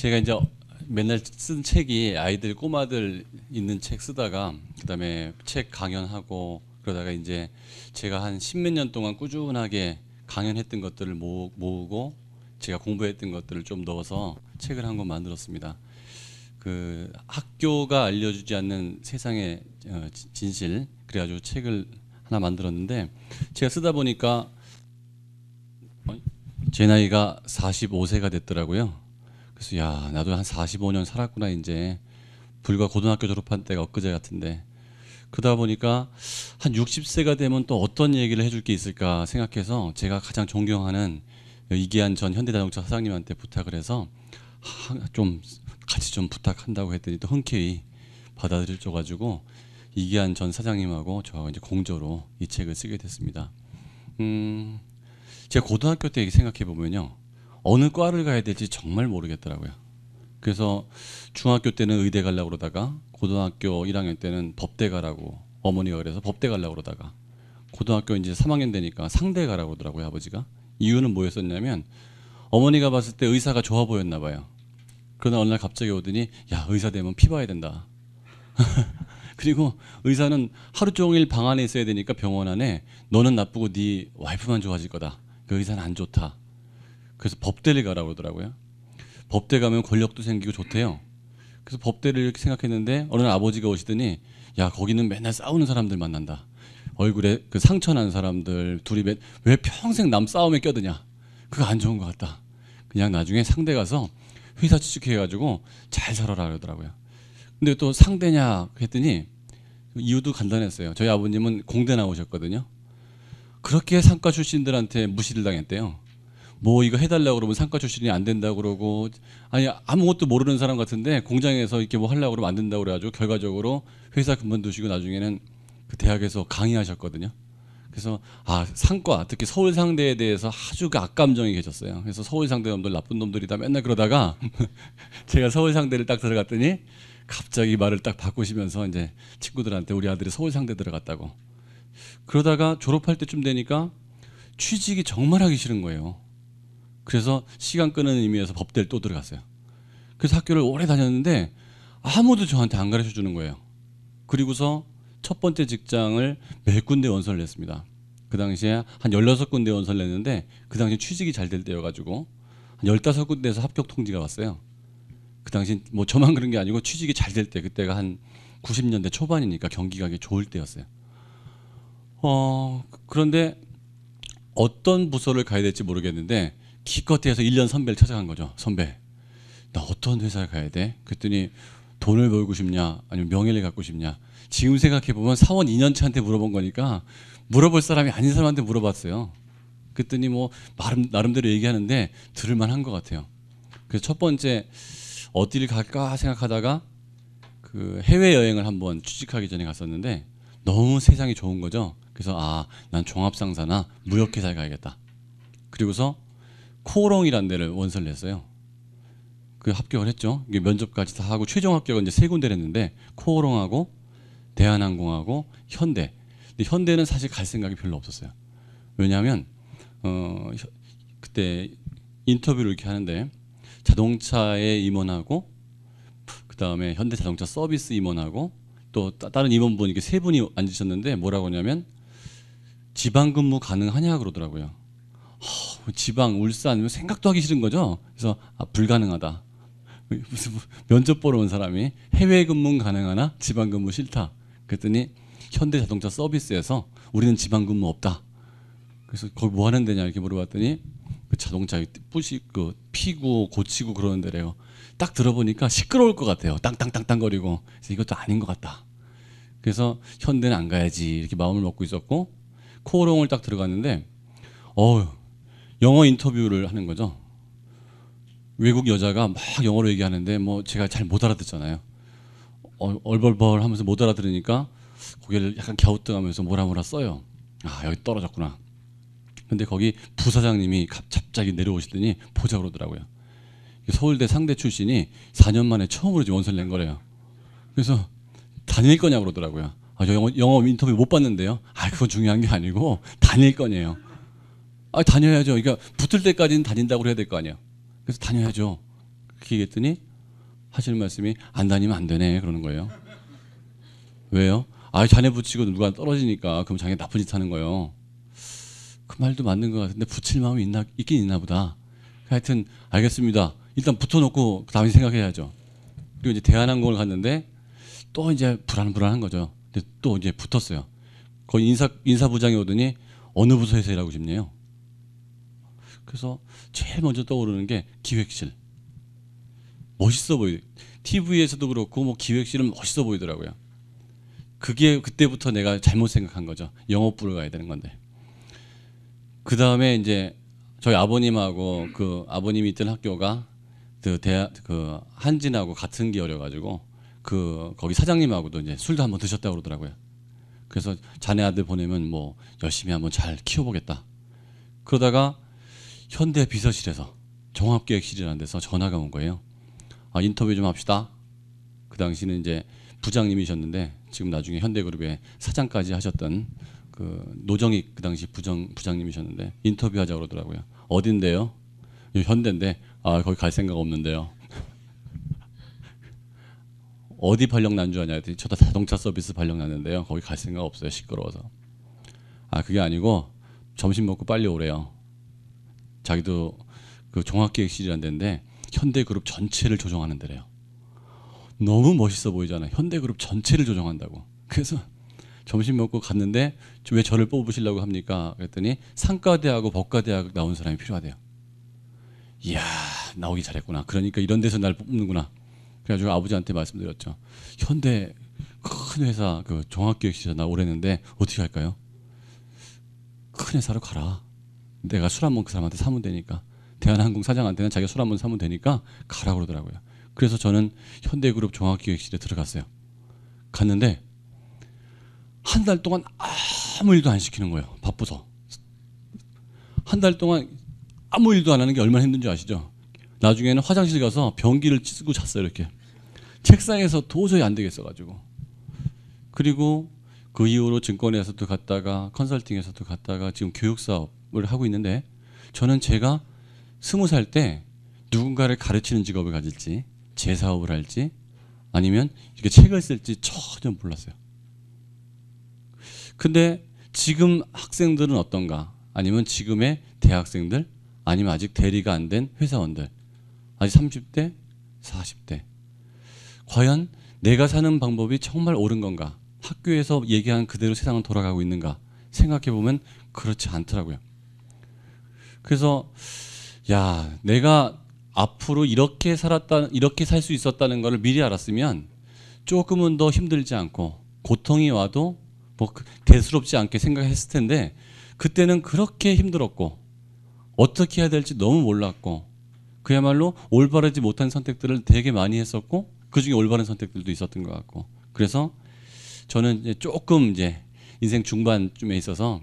제가 이제 맨날 쓴 책이 아이들 꼬마들 있는 책 쓰다가 그다음에 책 강연하고 그러다가 이제 제가 한 십몇 년 동안 꾸준하게 강연했던 것들을 모으고 제가 공부했던 것들을 좀 넣어서 책을 한 권 만들었습니다. 그 학교가 알려주지 않는 세상의 어, 진실 그래가지고 책을 하나 만들었는데 제가 쓰다 보니까 제 나이가 45세가 됐더라고요. 그래서 야 나도 한 45년 살았구나 이제 불과 고등학교 졸업한 때가 엊그제 같은데 그러다 보니까 한 60세가 되면 또 어떤 얘기를 해줄 게 있을까 생각해서 제가 가장 존경하는 이기한 전 현대자동차 사장님한테 부탁을 해서 좀 같이 좀 부탁한다고 했더니 또 흔쾌히 받아들여줄 가지고 이기한 전 사장님하고 저하고 이제 공조로이 책을 쓰게 됐습니다. 음, 제가 고등학교 때 생각해 보면요, 어느 과를 가야 될지 정말 모르겠더라고요. 그래서 중학교 때는 의대 가려고 그러다가 고등학교 1학년 때는 법대 가라고 어머니가 그래서 법대 가려고 그러다가 고등학교 이제 3학년 되니까 상대 가라고 그러더라고요 아버지가 이유는 뭐였었냐면 어머니가 봤을 때 의사가 좋아 보였나 봐요 그러나 어느 날 갑자기 오더니 야 의사 되면 피 봐야 된다 그리고 의사는 하루 종일 방 안에 있어야 되니까 병원 안에 너는 나쁘고 네 와이프만 좋아질 거다 그 의사는 안 좋다 그래서 법대를 가라고 그러더라고요. 법대 가면 권력도 생기고 좋대요. 그래서 법대를 이렇게 생각했는데 어느 날 아버지가 오시더니 야 거기는 맨날 싸우는 사람들 만난다. 얼굴에 그 상처 난 사람들 둘이 맨, 왜 평생 남 싸움에 껴드냐. 그거 안 좋은 것 같다. 그냥 나중에 상대 가서 회사 취직해가지고 잘 살아라 그러더라고요. 근데 또 상대냐 했더니 이유도 간단했어요. 저희 아버님은 공대 나오셨거든요. 그렇게 상가 출신들한테 무시를 당했대요. 뭐 이거 해달라고 그러면 상가 출신이 안된다 그러고 아니 아무것도 모르는 사람 같은데 공장에서 이렇게 뭐 하려고 그러면 안된다 그래가지고 결과적으로 회사 그만두시고 나중에는 그 대학에서 강의하셨거든요. 그래서 아 상과 특히 서울 상대에 대해서 아주 그 악감정이 계셨어요. 그래서 서울 상대 놈들 나쁜 놈들이다 맨날 그러다가 제가 서울 상대를 딱 들어갔더니 갑자기 말을 딱 바꾸시면서 이제 친구들한테 우리 아들이 서울 상대 들어갔다고 그러다가 졸업할 때쯤 되니까 취직이 정말 하기 싫은 거예요. 그래서 시간 끄는 의미에서 법대를 또 들어갔어요. 그래서 학교를 오래 다녔는데 아무도 저한테 안 가르쳐 주는 거예요. 그리고서 첫 번째 직장을 몇 군데 원서를 냈습니다. 그 당시에 한 16군데 원서를 냈는데 그 당시 취직이 잘 될 때여가지고 한 15군데에서 합격 통지가 왔어요. 그 당시 뭐 저만 그런 게 아니고 취직이 잘 될 때 그때가 한 90년대 초반이니까 경기가 좋을 때였어요. 어, 그런데 어떤 부서를 가야 될지 모르겠는데 기껏 해서 1년 선배를 찾아간 거죠. 선배, 나 어떤 회사에 가야 돼? 그랬더니 돈을 벌고 싶냐? 아니면 명예를 갖고 싶냐? 지금 생각해보면 사원 2년차한테 물어본 거니까 물어볼 사람이 아닌 사람한테 물어봤어요. 그랬더니 뭐 나름, 대로 얘기하는데 들을만한 것 같아요. 그래서 첫 번째 어디를 갈까 생각하다가 그 해외 여행을 한번 취직하기 전에 갔었는데 너무 세상이 좋은 거죠. 그래서 아 난 종합상사나 무역회사에 가야겠다. 그리고서 코롱이라는 데를 원서를 냈어요. 그 합격을 했죠. 면접까지 다 하고 최종 합격은 이제 세 군데를 했는데 코오롱하고 대한항공하고 현대. 근데 현대는 사실 갈 생각이 별로 없었어요. 왜냐하면 어, 그때 인터뷰를 이렇게 하는데 자동차에 임원하고 그 다음에 현대자동차 서비스 임원하고 또 다른 임원분 이렇게 세 분이 앉으셨는데 뭐라고 하냐면 지방 근무 가능하냐 그러더라고요. 허, 지방, 울산 생각도 하기 싫은 거죠. 그래서 아, 불가능하다. 무슨 뭐 면접 보러 온 사람이 해외 근무 가능하나 지방 근무 싫다. 그랬더니 현대자동차 서비스에서 우리는 지방 근무 없다. 그래서 거기 뭐 하는 데냐 이렇게 물어봤더니 그 자동차 뿌시 그 피고 고치고 그러는 데래요. 딱 들어보니까 시끄러울 것 같아요. 땅땅땅땅거리고 그래서 이것도 아닌 것 같다. 그래서 현대는 안 가야지 이렇게 마음을 먹고 있었고 코오롱을 딱 들어갔는데 어휴 영어 인터뷰를 하는 거죠. 외국 여자가 막 영어로 얘기하는데 뭐 제가 잘 못 알아듣잖아요. 어, 얼벌벌 하면서 못 알아들으니까 고개를 약간 갸우뚱하면서 뭐라 뭐라 써요. 아 여기 떨어졌구나. 근데 거기 부사장님이 갑자기 내려오시더니 보자 그러더라고요. 서울대 상대 출신이 4년 만에 처음으로 원서를 낸 거래요. 그래서 다닐 거냐 고 그러더라고요. 아, 영어, 영어 인터뷰 못 봤는데요. 아 그건 중요한 게 아니고 다닐 거네요. 아, 다녀야죠. 그러니까 붙을 때까지는 다닌다고 해야 될 거 아니야. 그래서 다녀야죠. 그렇게 얘기했더니 하시는 말씀이 안 다니면 안 되네. 그러는 거예요. 왜요? 아, 자네 붙이고 누가 떨어지니까 그럼 자기 나쁜 짓 하는 거예요. 그 말도 맞는 것 같은데 붙일 마음이 있나, 있긴 있나 보다. 하여튼 알겠습니다. 일단 붙어놓고 그 다음에 생각해야죠. 그리고 이제 대한항공을 갔는데 또 이제 불안불안한 거죠. 근데 또 이제 붙었어요. 거기 인사 인사부장이 오더니 어느 부서에서 일하고 싶네요. 그래서 제일 먼저 떠오르는 게 기획실. 멋있어 보이. TV에서도 그렇고 뭐 기획실은 멋있어 보이더라고요. 그게 그때부터 내가 잘못 생각한 거죠. 영업부를 가야 되는 건데. 그 다음에 이제 저희 아버님하고 그 아버님이 있던 학교가 그 대학 그 한진하고 같은 계어려가지고그 거기 사장님하고도 이제 술도 한번 드셨다고 그러더라고요. 그래서 자네 아들 보내면 뭐 열심히 한번 잘 키워보겠다. 그러다가 현대 비서실에서 종합계획실이라는 데서 전화가 온 거예요. 아, 인터뷰 좀 합시다. 그 당시는 이제 부장님이셨는데 지금 나중에 현대그룹의 사장까지 하셨던 그 노정익 그 당시 부정 부장님이셨는데 인터뷰하자 그러더라고요. 어딘데요? 현대인데 아 거기 갈 생각 없는데요. 어디 발령 난 줄 아냐 했더니 저도 자동차 서비스 발령 났는데요. 거기 갈 생각 없어요. 시끄러워서. 아 그게 아니고 점심 먹고 빨리 오래요. 자기도 그 종합기획실이란 데인데 현대그룹 전체를 조정하는 데래요. 너무 멋있어 보이잖아. 현대그룹 전체를 조정한다고. 그래서 점심 먹고 갔는데 왜 저를 뽑으시려고 합니까? 그랬더니 상가대하고 법과대학 나온 사람이 필요하대요. 이야 나오기 잘했구나. 그러니까 이런 데서 날 뽑는구나. 그래가지고 아버지한테 말씀드렸죠. 현대 큰 회사 그 종합기획실에서 나 오랬는데 래 어떻게 할까요? 큰 회사로 가라. 내가 술 한 번 그 사람한테 사면 되니까 대한항공 사장한테는 자기가 술 한 번 사면 되니까 가라 그러더라고요. 그래서 저는 현대그룹 종합기획실에 들어갔어요. 갔는데 한 달 동안 아무 일도 안 시키는 거예요. 바쁘서 한 달 동안 아무 일도 안 하는 게 얼마나 힘든지 아시죠? 나중에는 화장실 가서 변기를 쓰고 잤어요 이렇게 책상에서 도저히 안 되겠어 가지고 그리고 그 이후로 증권에서도 갔다가 컨설팅에서도 갔다가 지금 교육 사업 직업을 하고 있는데 저는 제가 스무 살 때 누군가를 가르치는 직업을 가질지 제 사업을 할지 아니면 이렇게 책을 쓸지 전혀 몰랐어요. 근데 지금 학생들은 어떤가? 아니면 지금의 대학생들? 아니면 아직 대리가 안 된 회사원들? 아직 30대? 40대? 과연 내가 사는 방법이 정말 옳은 건가? 학교에서 얘기한 그대로 세상은 돌아가고 있는가? 생각해 보면 그렇지 않더라고요. 그래서 야 내가 앞으로 이렇게 살았다 이렇게 살 수 있었다는 것을 미리 알았으면 조금은 더 힘들지 않고 고통이 와도 뭐 그 대수롭지 않게 생각했을 텐데 그때는 그렇게 힘들었고 어떻게 해야 될지 너무 몰랐고 그야말로 올바르지 못한 선택들을 되게 많이 했었고 그중에 올바른 선택들도 있었던 것 같고 그래서 저는 이제 조금 이제 인생 중반쯤에 있어서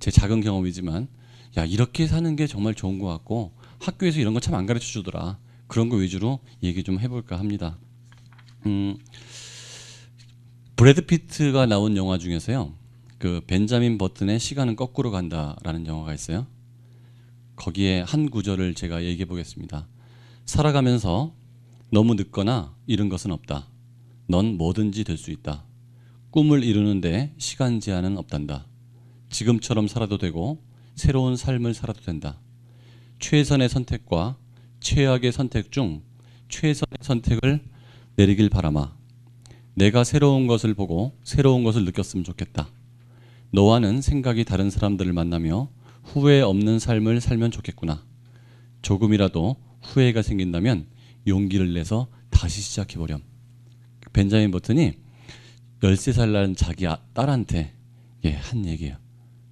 제 작은 경험이지만 야 이렇게 사는 게 정말 좋은 것 같고 학교에서 이런 거 참 안 가르쳐 주더라 그런 거 위주로 얘기 좀 해볼까 합니다. 음, 브래드 피트가 나온 영화 중에서요 그 벤자민 버튼의 시간은 거꾸로 간다라는 영화가 있어요. 거기에 한 구절을 제가 얘기해 보겠습니다. 살아가면서 너무 늦거나 이런 것은 없다. 넌 뭐든지 될 수 있다. 꿈을 이루는데 시간 제한은 없단다. 지금처럼 살아도 되고 새로운 삶을 살아도 된다. 최선의 선택과 최악의 선택 중 최선의 선택을 내리길 바라마. 내가 새로운 것을 보고 새로운 것을 느꼈으면 좋겠다. 너와는 생각이 다른 사람들을 만나며 후회 없는 삶을 살면 좋겠구나. 조금이라도 후회가 생긴다면 용기를 내서 다시 시작해보렴. 벤자민 버튼이 13살 난 자기 아, 딸한테 예, 한 얘기예요.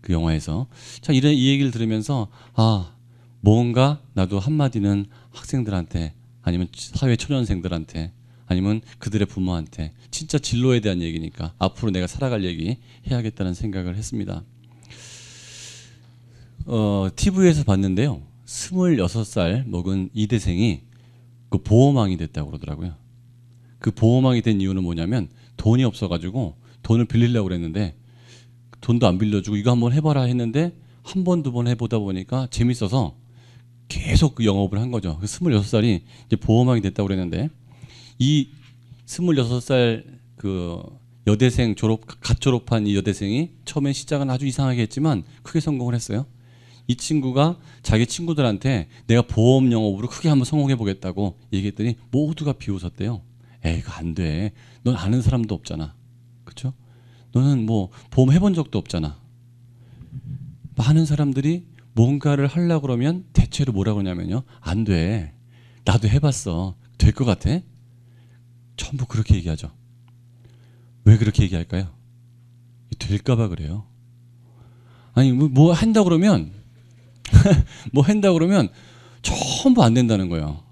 그 영화에서 자 이런 이 얘기를 들으면서 아 뭔가 나도 한마디는 학생들한테 아니면 사회 초년생들한테 아니면 그들의 부모한테 진짜 진로에 대한 얘기니까 앞으로 내가 살아갈 얘기 해야겠다는 생각을 했습니다. 어, TV에서 봤는데요. 26살 먹은 이대생이 그 보호망이 됐다고 그러더라고요. 그 보호망이 된 이유는 뭐냐면 돈이 없어가지고 돈을 빌리려고 그랬는데 돈도 안 빌려주고 이거 한번 해봐라 했는데 한 번, 두 번 해보다 보니까 재밌어서 계속 그 영업을 한 거죠. 그 스물여섯 살이 이제 보험왕이 됐다고 그랬는데 이 스물여섯 살 그 여대생 졸업, 갓 졸업한 이 여대생이 처음에 시작은 아주 이상하게 했지만 크게 성공을 했어요. 이 친구가 자기 친구들한테 내가 보험 영업으로 크게 한번 성공해 보겠다고 얘기했더니 모두가 비웃었대요. 에이, 그 안 돼. 넌 아는 사람도 없잖아. 그쵸? 너는 뭐 보험 해본 적도 없잖아. 많은 사람들이 뭔가를 하려 고 그러면 대체로 뭐라 고하냐면요안 돼. 나도 해봤어. 될 것 같아. 전부 그렇게 얘기하죠. 왜 그렇게 얘기할까요? 될까봐 그래요. 아니 뭐, 뭐 한다 그러면 뭐 한다 그러면 전부 안 된다는 거예요.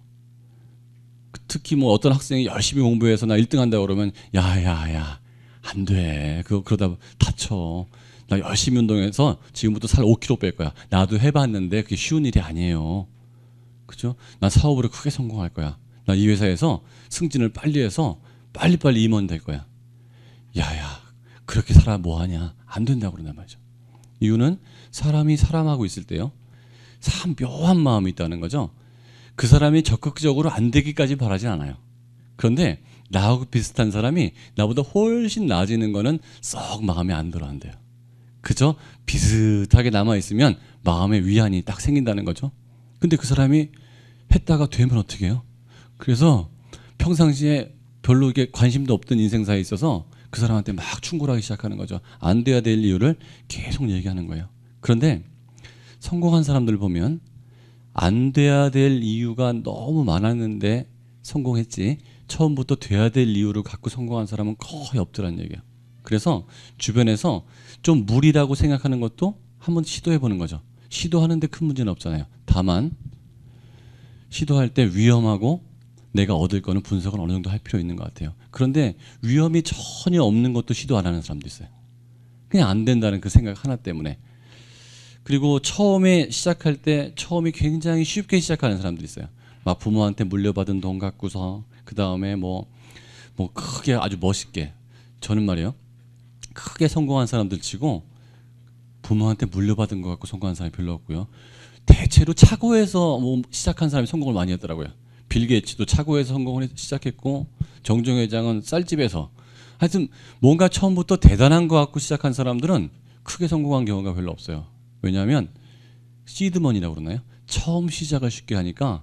특히 뭐 어떤 학생이 열심히 공부해서 나 1등 한다 고 그러면 야야야 안 돼. 그거 그러다 다쳐. 나 열심히 운동해서 지금부터 살 5kg 뺄 거야. 나도 해봤는데 그게 쉬운 일이 아니에요. 그죠? 나 사업으로 크게 성공할 거야. 나 이 회사에서 승진을 빨리 해서 빨리빨리 임원 될 거야. 야야, 그렇게 살아 뭐하냐? 안 된다고 그러단 말이죠. 이유는 사람이 사람하고 있을 때요. 참 묘한 마음이 있다는 거죠. 그 사람이 적극적으로 안 되기까지 바라진 않아요. 그런데 나하고 비슷한 사람이 나보다 훨씬 나아지는 거는 썩 마음에 안 들어 한대요. 그저 비슷하게 남아 있으면 마음의 위안이 딱 생긴다는 거죠. 근데 그 사람이 했다가 되면 어떻게 해요? 그래서 평상시에 별로 이게 관심도 없던 인생사에 있어서 그 사람한테 막 충고하기 시작하는 거죠. 안 돼야 될 이유를 계속 얘기하는 거예요. 그런데 성공한 사람들 보면 안 돼야 될 이유가 너무 많았는데 성공했지. 처음부터 돼야 될 이유를 갖고 성공한 사람은 거의 없더란 얘기야. 그래서 주변에서 좀 무리라고 생각하는 것도 한번 시도해 보는 거죠. 시도하는데 큰 문제는 없잖아요. 다만 시도할 때 위험하고 내가 얻을 거는 분석은 어느 정도 할 필요 있는 것 같아요. 그런데 위험이 전혀 없는 것도 시도 안 하는 사람도 있어요. 그냥 안 된다는 그 생각 하나 때문에. 그리고 처음에 시작할 때 처음이 굉장히 쉽게 시작하는 사람들 있어요. 막 부모한테 물려받은 돈 갖고서 그 다음에 뭐, 뭐 크게 아주 멋있게 저는 말이에요. 크게 성공한 사람들 치고 부모한테 물려받은 것 같고 성공한 사람이 별로 없고요. 대체로 차고에서 뭐 시작한 사람이 성공을 많이 했더라고요. 빌 게이츠도 차고에서 성공을 시작했고 정정 회장은 쌀집에서 하여튼 뭔가 처음부터 대단한 것 같고 시작한 사람들은 크게 성공한 경우가 별로 없어요. 왜냐하면 시드먼이라고 그러나요? 처음 시작을 쉽게 하니까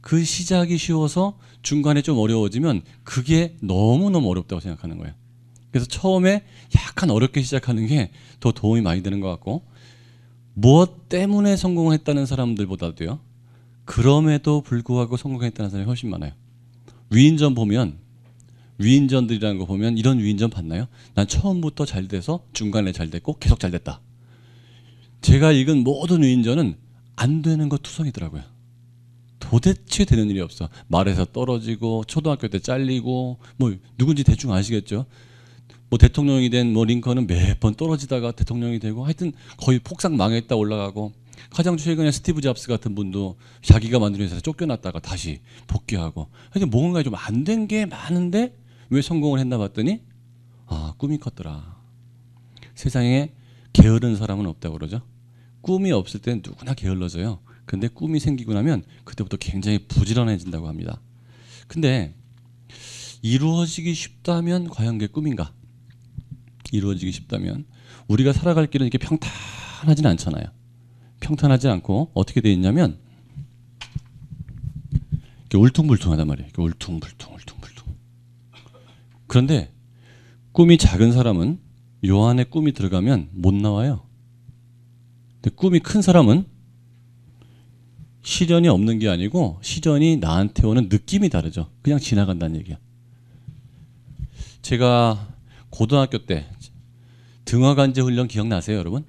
그 시작이 쉬워서 중간에 좀 어려워지면 그게 너무너무 어렵다고 생각하는 거예요. 그래서 처음에 약간 어렵게 시작하는 게 더 도움이 많이 되는 것 같고 무엇 때문에 성공했다는 사람들보다도요. 그럼에도 불구하고 성공했다는 사람이 훨씬 많아요. 위인전 보면 위인전들이라는 거 보면 이런 위인전 봤나요? 난 처음부터 잘 돼서 중간에 잘 됐고 계속 잘 됐다. 제가 읽은 모든 위인전은 안 되는 거 투성이더라고요. 도대체 되는 일이 없어. 말에서 떨어지고 초등학교 때 잘리고 뭐 누군지 대충 아시겠죠? 뭐 대통령이 된 뭐 링컨은 매번 떨어지다가 대통령이 되고 하여튼 거의 폭삭 망했다 올라가고 가장 최근에 스티브 잡스 같은 분도 자기가 만든 회사에서 쫓겨났다가 다시 복귀하고 하여튼 뭔가 좀 안 된 게 많은데 왜 성공을 했나 봤더니 아 꿈이 컸더라 세상에 게으른 사람은 없다고 그러죠 꿈이 없을 땐 누구나 게을러져요 근데 꿈이 생기고 나면 그때부터 굉장히 부지런해진다고 합니다. 근데 이루어지기 쉽다면 과연 그게 꿈인가? 이루어지기 쉽다면 우리가 살아갈 길은 이렇게 평탄하진 않잖아요. 평탄하지 않고 어떻게 되어 있냐면 이렇게 울퉁불퉁하단 말이에요. 이렇게 울퉁불퉁 울퉁불퉁. 그런데 꿈이 작은 사람은 요 안에 꿈이 들어가면 못 나와요. 근데 꿈이 큰 사람은 시련이 없는 게 아니고 시련이 나한테 오는 느낌이 다르죠. 그냥 지나간다는 얘기야. 제가 고등학교 때 등화관제 훈련 기억나세요, 여러분?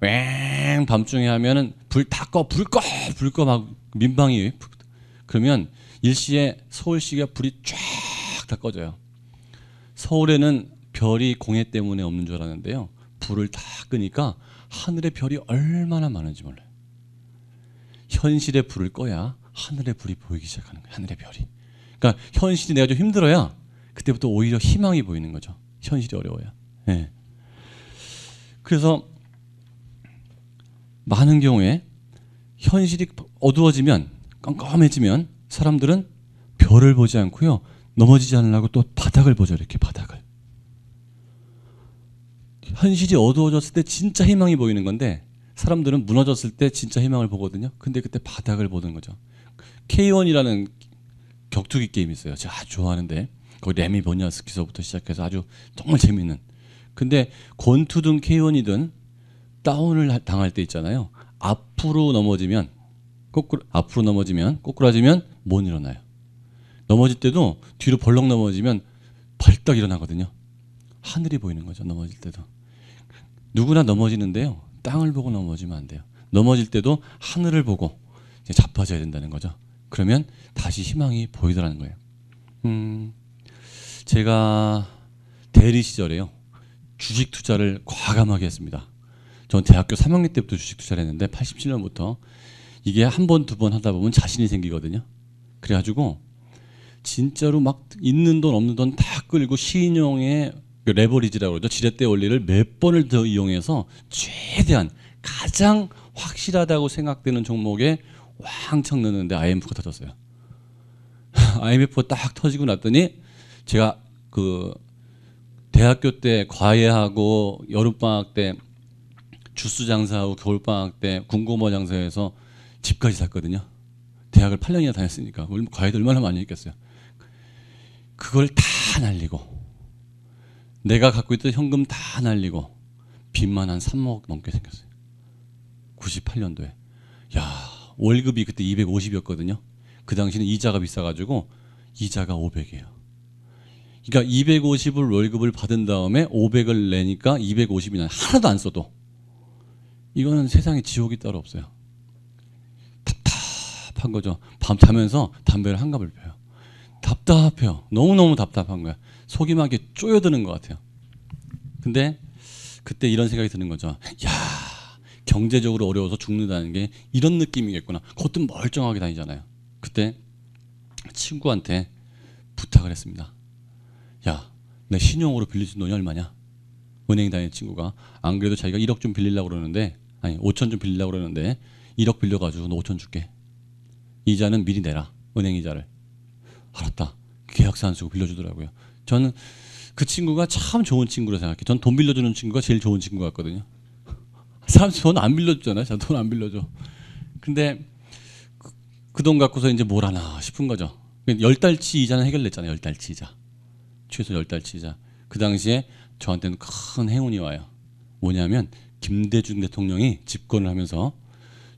왱 밤중에 하면은 불다 꺼, 불 꺼, 불 꺼 막 민방위. 그러면 일시에 서울시가 불이 쫙 다 꺼져요. 서울에는 별이 공해 때문에 없는 줄 알았는데요. 불을 다 끄니까 하늘에 별이 얼마나 많은지 몰라요. 현실의 불을 꺼야 하늘의 불이 보이기 시작하는 거예요. 하늘의 별이. 그러니까 현실이 내가 좀 힘들어야 그때부터 오히려 희망이 보이는 거죠. 현실이 어려워야. 예. 그래서 많은 경우에 현실이 어두워지면 깜깜해지면 사람들은 별을 보지 않고요. 넘어지지 않으려고 또 바닥을 보죠. 이렇게 바닥을. 현실이 어두워졌을 때 진짜 희망이 보이는 건데 사람들은 무너졌을 때 진짜 희망을 보거든요. 근데 그때 바닥을 보는 거죠. K1이라는 격투기 게임이 있어요. 제가 아주 좋아하는데 거기 레미 보니아스키서부터 시작해서 아주 정말 재밌는. 근데 권투든 K1이든 다운을 당할 때 있잖아요. 앞으로 넘어지면 거꾸로 앞으로 넘어지면 꼬꾸라지면 못 일어나요. 넘어질 때도 뒤로 벌렁 넘어지면 벌떡 일어나거든요. 하늘이 보이는 거죠. 넘어질 때도. 누구나 넘어지는데요. 땅을 보고 넘어지면 안 돼요. 넘어질 때도 하늘을 보고 자빠져야 된다는 거죠. 그러면 다시 희망이 보이더라는 거예요. 음, 제가 대리 시절에요. 주식 투자를 과감하게 했습니다. 전 대학교 3학년 때부터 주식 투자를 했는데 87년부터 이게 한 번, 두 번 하다 보면 자신이 생기거든요. 그래가지고 진짜로 막 있는 돈 없는 돈 다 끌고 신용에 그 레버리지라고 그러죠. 지렛대 원리를 몇 번을 더 이용해서 최대한 가장 확실하다고 생각되는 종목에 왕창 넣는데 IMF가 터졌어요. IMF가 딱 터지고 났더니 제가 그 대학교 때 과외하고 여름방학 때 주스 장사하고 겨울방학 때 군고모 장사해서 집까지 샀거든요. 대학을 8년이나 다녔으니까 과외도 얼마나 많이 했겠어요. 그걸 다 날리고 내가 갖고 있던 현금 다 날리고 빚만 한 3억 넘게 생겼어요. 98년도에. 야, 월급이 그때 250이었거든요. 그 당시는 이자가 비싸가지고 이자가 500이에요. 그러니까 250을 월급을 받은 다음에 500을 내니까 250이 나 하나도 안 써도 이거는 세상에 지옥이 따로 없어요. 답답한 거죠. 밤 자면서 담배를 한갑을 펴요. 답답해요. 너무너무 답답한 거야. 소규모하게 쪼여드는 것 같아요. 근데 그때 이런 생각이 드는 거죠. 야 경제적으로 어려워서 죽는다는 게 이런 느낌이겠구나. 그것도 멀쩡하게 다니잖아요. 그때 친구한테 부탁을 했습니다. 야, 내 신용으로 빌려준 돈이 얼마냐? 은행 다니는 친구가 안 그래도 자기가 1억 좀 빌리려고 그러는데 아니 5천 좀 빌리려고 그러는데 1억 빌려가지고 너 5천 줄게. 이자는 미리 내라. 은행 이자를. 알았다. 계약서 안 쓰고 빌려주더라고요. 저는 그 친구가 참 좋은 친구로 생각해. 전돈 빌려주는 친구가 제일 좋은 친구 같거든요. 사람 돈안 빌려주잖아요. 저돈안 빌려줘. 근데 그돈 그 갖고서 이제 뭘 하나 싶은 거죠. 그 열 달치 이자는 해결됐잖아요. 열 달치 이자. 최소 열 달치 이자. 그 당시에 저한테는 큰 행운이 와요. 뭐냐면 김대중 대통령이 집권을 하면서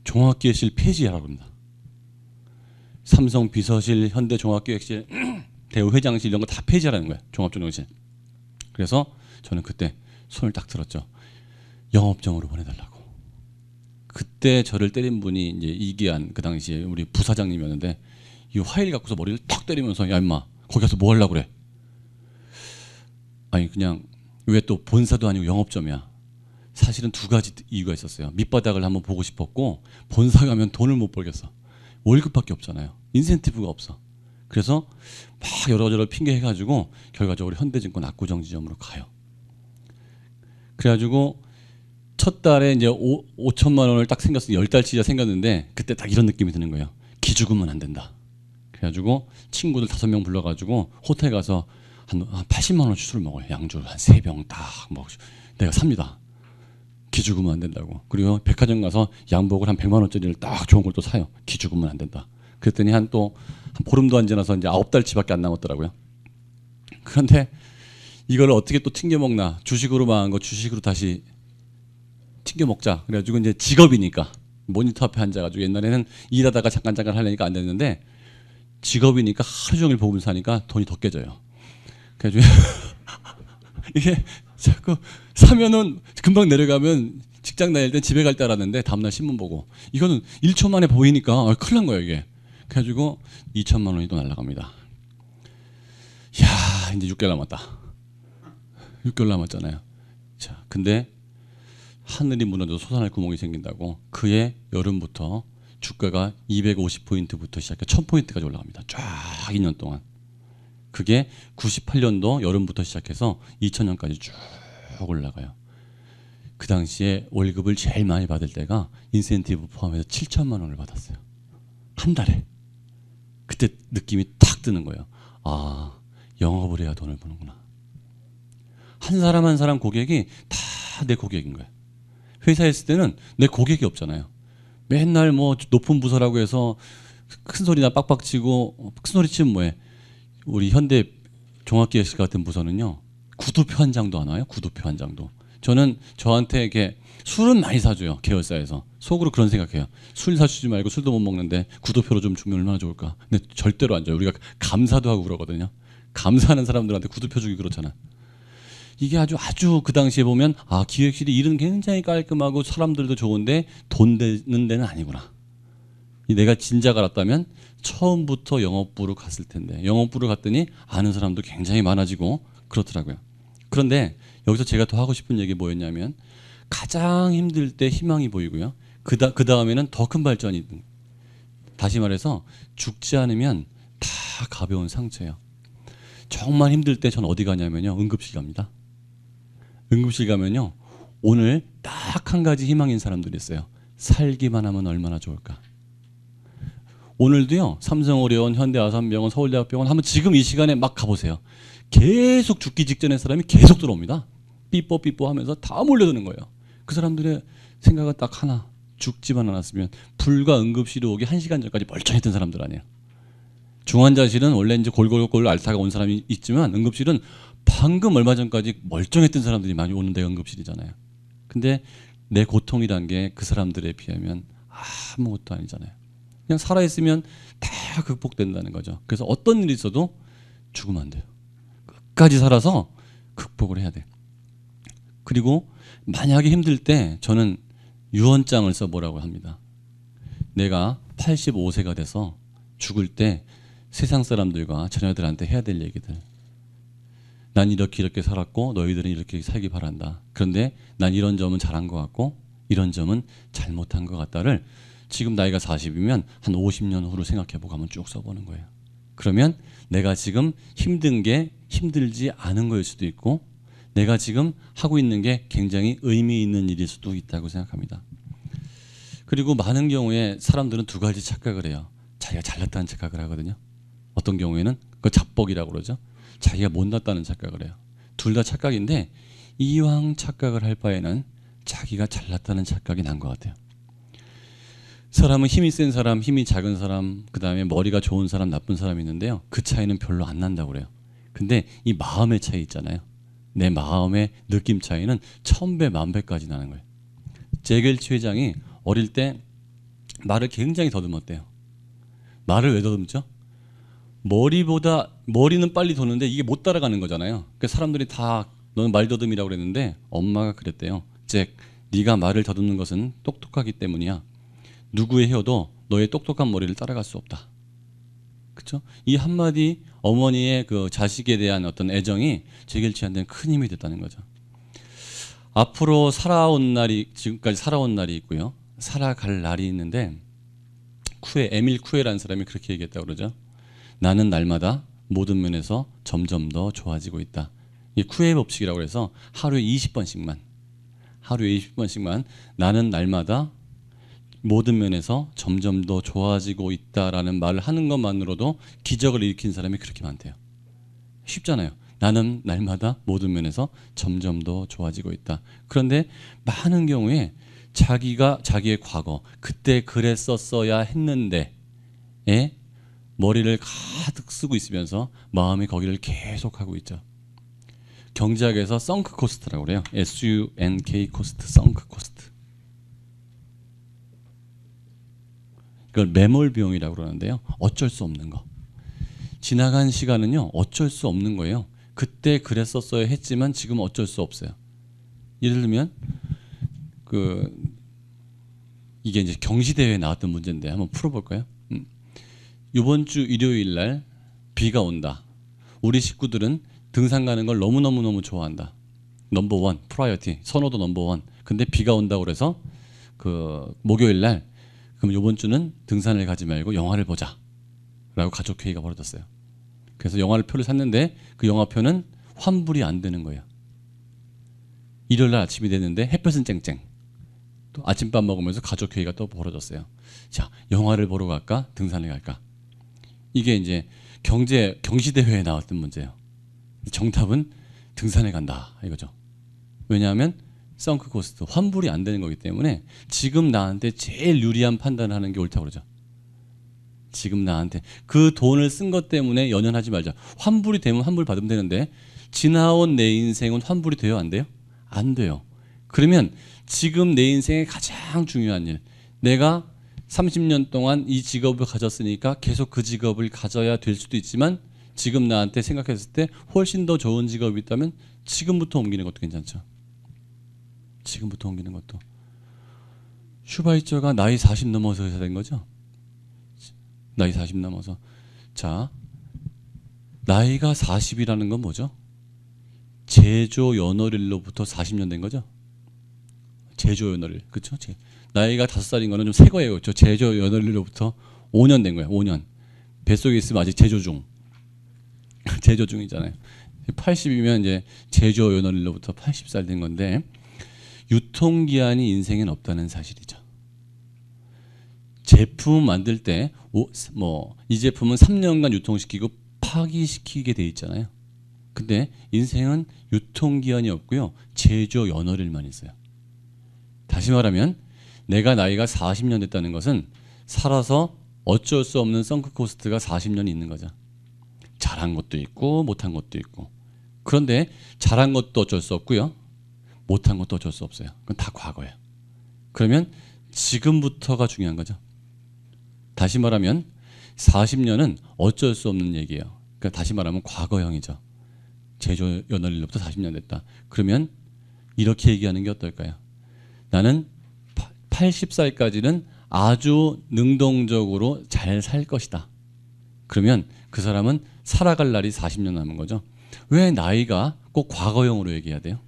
종합기획실 폐지하라고 합니다. 삼성 비서실, 현대 종합기획실 대우 회장실 이런 거 다 폐지하라는 거야. 종합전정실 그래서 저는 그때 손을 딱 들었죠. 영업정으로 보내달라고. 그때 저를 때린 분이 이제 이기한 그 당시에 우리 부사장님이었는데 이 화일 갖고서 머리를 탁 때리면서 야 임마 거기 가서 뭐 하려고 그래. 아니 그냥 왜 또 본사도 아니고 영업점이야. 사실은 두 가지 이유가 있었어요. 밑바닥을 한번 보고 싶었고 본사 가면 돈을 못 벌겠어. 월급밖에 없잖아요. 인센티브가 없어. 그래서 막 여러 가지를 핑계해가지고 결과적으로 현대증권 압구정지점으로 가요. 그래가지고 첫 달에 이제 5, 5천만 원을 딱 생겼으니 1 0달치자 생겼는데 그때 딱 이런 느낌이 드는 거예요. 기죽으면 안 된다. 그래가지고 친구들 다섯 명 불러가지고 호텔 가서 한, 한 80만 원주치술 먹어요. 양주를 한 세 병 딱 먹고 내가 삽니다. 기죽으면 안 된다고. 그리고 백화점 가서 양복을 한 100만 원짜리를 딱 좋은 걸 또 사요. 기죽으면 안 된다. 그랬더니 한 또 한 보름도 안 지나서 이제 아홉 달치밖에 안 남았더라고요. 그런데 이걸 어떻게 또 튕겨 먹나 주식으로 망한 거 주식으로 다시 튕겨 먹자 그래가지고 이제 직업이니까 모니터 앞에 앉아가지고 옛날에는 일하다가 잠깐 잠깐 하려니까 안 됐는데 직업이니까 하루 종일 보면서 하니까 돈이 더 깨져요. 그래가지고 이게 자꾸 사면은 금방 내려가면 직장 다닐 때 집에 갈때 알았는데 다음날 신문 보고 이거는 1초 만에 보이니까 아, 큰일 난 거예요 이게 그래가지고 2천만 원이 또 날라갑니다. 야 이제 6개월 남았다. 6개월 남았잖아요. 자 근데 하늘이 무너져 솟아날 구멍이 생긴다고 그해 여름부터 주가가 250포인트부터 시작해 1000포인트까지 올라갑니다. 쫙 2년 동안. 그게 98년도 여름부터 시작해서 2000년까지 쭉 올라가요. 그 당시에 월급을 제일 많이 받을 때가 인센티브 포함해서 7천만 원을 받았어요. 한 달에. 그때 느낌이 탁 드는 거예요. 아, 영업을 해야 돈을 버는구나. 한 사람 한 사람 고객이 다 내 고객인 거예요. 회사에 있을 때는 내 고객이 없잖아요. 맨날 뭐 높은 부서라고 해서 큰 소리나 빡빡 치고 큰 소리 치면 뭐해. 우리 현대 종합기획실 같은 부서는요. 구두표 한 장도 안 와요. 구두표 한 장도. 저는 저한테 이렇게 술은 많이 사줘요 계열사에서 속으로 그런 생각해요 술 사주지 말고 술도 못 먹는데 구두표로좀 주면 얼마나 좋을까 근데 절대로 안 줘요 우리가 감사도 하고 그러거든요 감사하는 사람들한테 구두표 주기 그렇잖아 이게 아주 아주 그 당시에 보면 아 기획실이 일은 굉장히 깔끔하고 사람들도 좋은데 돈 되는 데는 아니구나 내가 진작 알았다면 처음부터 영업부로 갔을 텐데 영업부로 갔더니 아는 사람도 굉장히 많아지고 그렇더라고요 그런데 여기서 제가 더 하고 싶은 얘기 뭐였냐면 가장 힘들 때 희망이 보이고요. 그다 그 다음에는 더 큰 발전이 다시 말해서 죽지 않으면 다 가벼운 상처예요. 정말 힘들 때 전 어디 가냐면요. 응급실 갑니다. 응급실 가면요. 오늘 딱 한 가지 희망인 사람들이 있어요. 살기만 하면 얼마나 좋을까. 오늘도요. 삼성의료원 현대아산병원, 서울대학병원 한번 지금 이 시간에 막 가보세요. 계속 죽기 직전에 사람이 계속 들어옵니다. 삐뽀 삐뽀 하면서 다 몰려드는 거예요. 그 사람들의 생각은 딱 하나. 죽지만 않았으면 불과 응급실에 오기 한 시간 전까지 멀쩡했던 사람들 아니에요. 중환자실은 원래 이제 골골골 알타가 온 사람이 있지만 응급실은 방금 얼마 전까지 멀쩡했던 사람들이 많이 오는 데가 응급실이잖아요. 근데 내 고통이란 게 그 사람들에 비하면 아무것도 아니잖아요. 그냥 살아있으면 다 극복된다는 거죠. 그래서 어떤 일이 있어도 죽으면 안 돼요. 끝까지 살아서 극복을 해야 돼. 그리고 만약에 힘들 때 저는 유언장을 써보라고 합니다. 내가 85세가 돼서 죽을 때 세상 사람들과 자녀들한테 해야 될 얘기들. 난 이렇게 이렇게 살았고 너희들은 이렇게 살기 바란다. 그런데 난 이런 점은 잘한 것 같고 이런 점은 잘못한 것 같다를 지금 나이가 40이면 한 50년 후로 생각해보고 한번 쭉 써보는 거예요. 그러면 내가 지금 힘든 게 힘들지 않은 거일 수도 있고 내가 지금 하고 있는 게 굉장히 의미 있는 일일 수도 있다고 생각합니다. 그리고 많은 경우에 사람들은 두 가지 착각을 해요. 자기가 잘났다는 착각을 하거든요. 어떤 경우에는 그 자뻑이라고 그러죠. 자기가 못났다는 착각을 해요. 둘 다 착각인데 이왕 착각을 할 바에는 자기가 잘났다는 착각이 난 것 같아요. 사람은 힘이 센 사람, 힘이 작은 사람, 그 다음에 머리가 좋은 사람, 나쁜 사람이 있는데요. 그 차이는 별로 안 난다고 그래요. 근데 이 마음의 차이 있잖아요. 내 마음의 느낌 차이는 천 배, 만배까지 나는 거예요. 제겔츠 회장이 어릴 때 말을 굉장히 더듬었대요. 말을 왜 더듬죠? 머리보다 머리는 빨리 도는데 이게 못 따라가는 거잖아요. 그러니까 사람들이 다 너는 말 더듬이라고 그랬는데 엄마가 그랬대요. 잭, 네가 말을 더듬는 것은 똑똑하기 때문이야. 누구의 혀도 너의 똑똑한 머리를 따라갈 수 없다. 그렇죠? 이 한마디 어머니의 그 자식에 대한 어떤 애정이 재결치 안된큰 힘이 됐다는 거죠. 앞으로 살아온 날이 지금까지 살아온 날이 있고요. 살아갈 날이 있는데 쿠에 에밀 쿠에라는 사람이 그렇게 얘기했다 그러죠. 나는 날마다 모든 면에서 점점 더 좋아지고 있다. 이 쿠에 법칙이라고 해서 하루에 20번씩만 하루에 20번씩만 나는 날마다 모든 면에서 점점 더 좋아지고 있다라는 말을 하는 것만으로도 기적을 일으킨 사람이 그렇게 많대요. 쉽잖아요. 나는 날마다 모든 면에서 점점 더 좋아지고 있다. 그런데 많은 경우에 자기가 자기의 과거 그때 그랬었어야 했는데에 머리를 가득 쓰고 있으면서 마음이 거기를 계속 하고 있죠. 경제학에서 썬크 코스트라고 그래요. S U N K 코스트, 썬크 코스트. 이걸 매몰 비용이라고 그러는데요. 어쩔 수 없는 거. 지나간 시간은요. 어쩔 수 없는 거예요. 그때 그랬었어야 했지만 지금 어쩔 수 없어요. 예를 들면 그 이게 이제 경시대회에 나왔던 문제인데 한번 풀어볼까요? 음. 이번 주 일요일 날 비가 온다. 우리 식구들은 등산 가는 걸 너무너무 너무 좋아한다. 넘버 원 프라이어티 선호도 넘버 원. 근데 비가 온다고 그래서 그 목요일 날 그럼 이번 주는 등산을 가지 말고 영화를 보자. 라고 가족회의가 벌어졌어요. 그래서 영화를 표를 샀는데 그 영화표는 환불이 안 되는 거예요. 일요일 날 아침이 됐는데 햇볕은 쨍쨍. 또 아침밥 먹으면서 가족회의가 또 벌어졌어요. 자, 영화를 보러 갈까? 등산을 갈까? 이게 이제 경제, 경시대회에 나왔던 문제예요. 정답은 등산을 간다. 이거죠. 왜냐하면 썬크 코스트 환불이 안 되는 거기 때문에 지금 나한테 제일 유리한 판단을 하는 게 옳다고 그러죠. 지금 나한테 그 돈을 쓴 것 때문에 연연하지 말자. 환불이 되면 환불 받으면 되는데 지나온 내 인생은 환불이 돼요, 안 돼요? 안 돼요. 그러면 지금 내 인생의 가장 중요한 일. 내가 30년 동안 이 직업을 가졌으니까 계속 그 직업을 가져야 될 수도 있지만 지금 나한테 생각했을 때 훨씬 더 좋은 직업이 있다면 지금부터 옮기는 것도 괜찮죠. 지금부터 옮기는 것도. 슈바이처가 나이 40 넘어서 회사된 거죠? 나이 40 넘어서. 자, 나이가 40이라는 건 뭐죠? 제조 연월일로부터 40년 된 거죠? 제조 연월일. 그쵸? 제, 나이가 5살인 거는 좀새 거예요. 그쵸? 제조 연월일로부터 5년 된 거예요. 5년. 뱃속에 있으면 아직 제조 중. 제조 중이잖아요. 80이면 이제 제조 연월일로부터 80살 된 건데 유통기한이 인생엔 없다는 사실이죠. 제품 만들 때 뭐 이 제품은 3년간 유통시키고 파기시키게 돼 있잖아요. 근데 인생은 유통기한이 없고요. 제조 연월일만 있어요. 다시 말하면 내가 나이가 40년 됐다는 것은 살아서 어쩔 수 없는 선크 코스트가 40년 있는 거죠. 잘한 것도 있고 못한 것도 있고. 그런데 잘한 것도 어쩔 수 없고요. 못한 것도 어쩔 수 없어요. 그건 다 과거예요. 그러면 지금부터가 중요한 거죠. 다시 말하면 40년은 어쩔 수 없는 얘기예요. 그러니까 다시 말하면 과거형이죠. 제조 연월일로부터 40년 됐다. 그러면 이렇게 얘기하는 게 어떨까요? 나는 80살까지는 아주 능동적으로 잘 살 것이다. 그러면 그 사람은 살아갈 날이 40년 남은 거죠. 왜 나이가 꼭 과거형으로 얘기해야 돼요?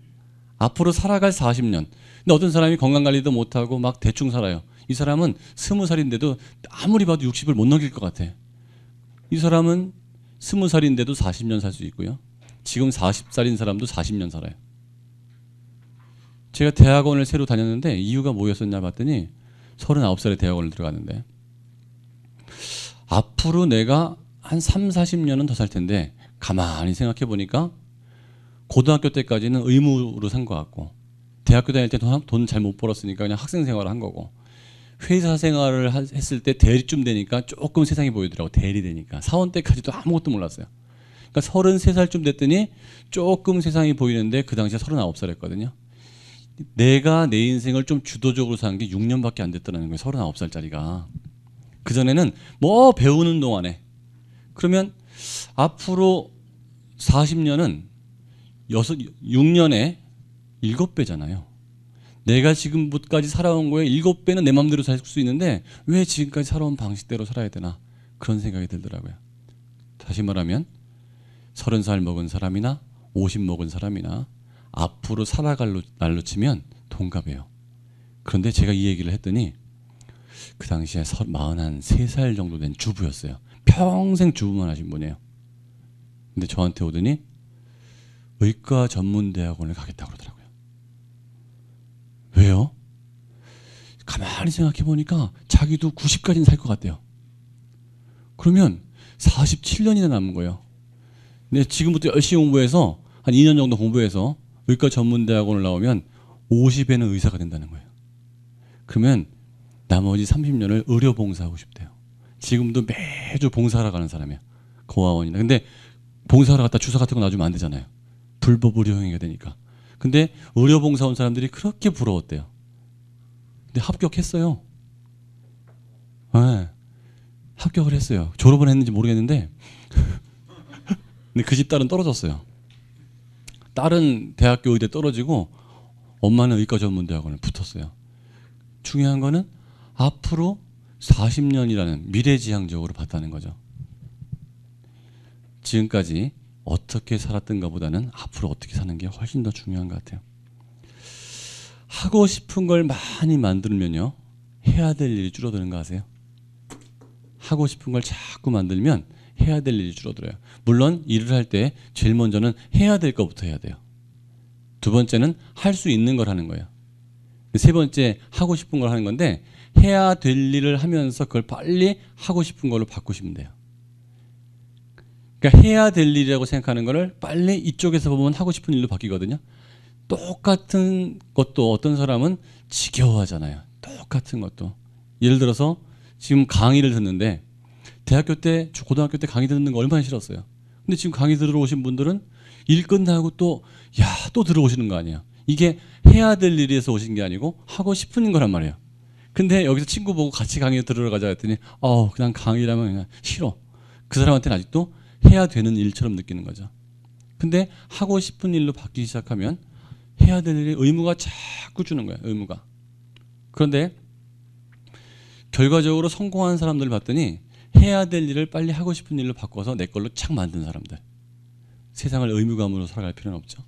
앞으로 살아갈 40년. 근데 어떤 사람이 건강 관리도 못하고 막 대충 살아요. 이 사람은 20살인데도 아무리 봐도 60을 못 넘길 것 같아. 이 사람은 20살인데도 40년 살 수 있고요. 지금 40살인 사람도 40년 살아요. 제가 대학원을 새로 다녔는데 이유가 뭐였었냐 봤더니 39살에 대학원을 들어갔는데 앞으로 내가 한 3, 40년은 더 살 텐데 가만히 생각해 보니까 고등학교 때까지는 의무로 산 것 같고 대학교 다닐 때 돈 잘 못 벌었으니까 그냥 학생 생활을 한 거고 회사 생활을 했을 때 대리쯤 되니까 조금 세상이 보이더라고 대리 되니까 사원 때까지도 아무것도 몰랐어요. 그러니까 서른세 살쯤 됐더니 조금 세상이 보이는데 그 당시에 서른아홉 살이었거든요 내가 내 인생을 좀 주도적으로 산 게 6년밖에 안 됐다는 거예요. 서른아홉 살짜리가 그전에는 뭐 배우는 동안에 그러면 앞으로 40년은 여 6년에 7배잖아요. 내가 지금까지 살아온 거에 7배는 내 마음대로 살 수 있는데 왜 지금까지 살아온 방식대로 살아야 되나 그런 생각이 들더라고요. 다시 말하면 30살 먹은 사람이나 50 먹은 사람이나 앞으로 살아갈 날로 치면 동갑이에요. 그런데 제가 이 얘기를 했더니 그 당시에 43살 정도 된 주부였어요. 평생 주부만 하신 분이에요. 근데 저한테 오더니 의과 전문대학원을 가겠다고 그러더라고요. 왜요? 가만히 생각해 보니까 자기도 90까지는 살 것 같대요. 그러면 47년이나 남은 거예요. 근데 지금부터 열심히 공부해서 한 2년 정도 공부해서 의과 전문대학원을 나오면 50에는 의사가 된다는 거예요. 그러면 나머지 30년을 의료 봉사하고 싶대요. 지금도 매주 봉사하러 가는 사람이야. 고아원이나. 근데 봉사하러 갔다 주사 같은 거 놔주면 안 되잖아요. 불법 의료행위가 되니까. 근데 의료봉사 온 사람들이 그렇게 부러웠대요. 근데 합격했어요. 네, 합격을 했어요. 졸업을 했는지 모르겠는데. 근데 그 집 딸은 떨어졌어요. 딸은 대학교 의대 떨어지고 엄마는 의과 전문대학원에 붙었어요. 중요한 거는 앞으로 40년이라는 미래지향적으로 봤다는 거죠. 지금까지 어떻게 살았던가 보다는 앞으로 어떻게 사는 게 훨씬 더 중요한 것 같아요. 하고 싶은 걸 많이 만들면요. 해야 될 일이 줄어드는 거 아세요? 하고 싶은 걸 자꾸 만들면 해야 될 일이 줄어들어요. 물론 일을 할 때 제일 먼저는 해야 될 것부터 해야 돼요. 두 번째는 할 수 있는 걸 하는 거예요. 세 번째 하고 싶은 걸 하는 건데 해야 될 일을 하면서 그걸 빨리 하고 싶은 걸로 바꾸시면 돼요. 그러니까 해야 될 일이라고 생각하는 거를 빨리 이쪽에서 보면 하고 싶은 일로 바뀌거든요. 똑같은 것도 어떤 사람은 지겨워하잖아요. 똑같은 것도. 예를 들어서 지금 강의를 듣는데 대학교 때, 고등학교 때 강의 듣는 거 얼마나 싫었어요. 근데 지금 강의 들어 오신 분들은 일 끝나고 또, 야, 또 들어오시는 거 아니에요. 이게 해야 될 일에서 오신 게 아니고 하고 싶은 거란 말이에요. 근데 여기서 친구 보고 같이 강의 들으러 가자 했더니, 어, 그냥 강의라면 그냥 싫어. 그 사람한테는 아직도 해야 되는 일처럼 느끼는 거죠. 근데 하고 싶은 일로 바뀌기 시작하면 해야 될 일이 의무가 자꾸 주는 거예요. 의무가. 그런데 결과적으로 성공한 사람들을 봤더니 해야 될 일을 빨리 하고 싶은 일로 바꿔서 내 걸로 착 만든 사람들. 세상을 의무감으로 살아갈 필요는 없죠.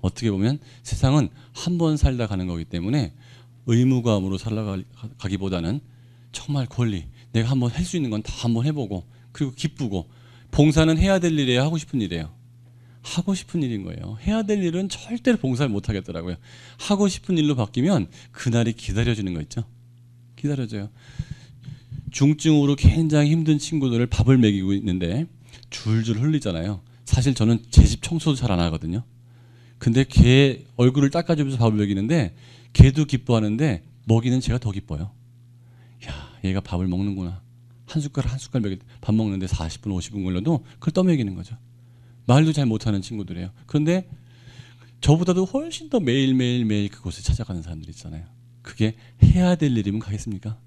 어떻게 보면 세상은 한 번 살다 가는 거기 때문에 의무감으로 살아가기보다는 정말 권리, 내가 한번 할 수 있는 건 다 한번 해보고 그리고 기쁘고 봉사는 해야 될 일이에요. 하고 싶은 일이에요. 하고 싶은 일인 거예요. 해야 될 일은 절대로 봉사를 못 하겠더라고요. 하고 싶은 일로 바뀌면 그날이 기다려지는 거 있죠. 기다려져요. 중증으로 굉장히 힘든 친구들을 밥을 먹이고 있는데 줄줄 흘리잖아요. 사실 저는 제 집 청소도 잘 안 하거든요. 근데 걔 얼굴을 닦아주면서 밥을 먹이는데 걔도 기뻐하는데 먹이는 제가 더 기뻐요. 야, 얘가 밥을 먹는구나. 한 숟갈 한 숟갈 먹이 밥 먹는데 40분 50분 걸려도 그걸 떠먹이는 거죠. 말도 잘 못하는 친구들이에요. 그런데 저보다도 훨씬 더 매일매일 매일 그곳에 찾아가는 사람들 이 있잖아요. 그게 해야 될 일이면 가겠습니까?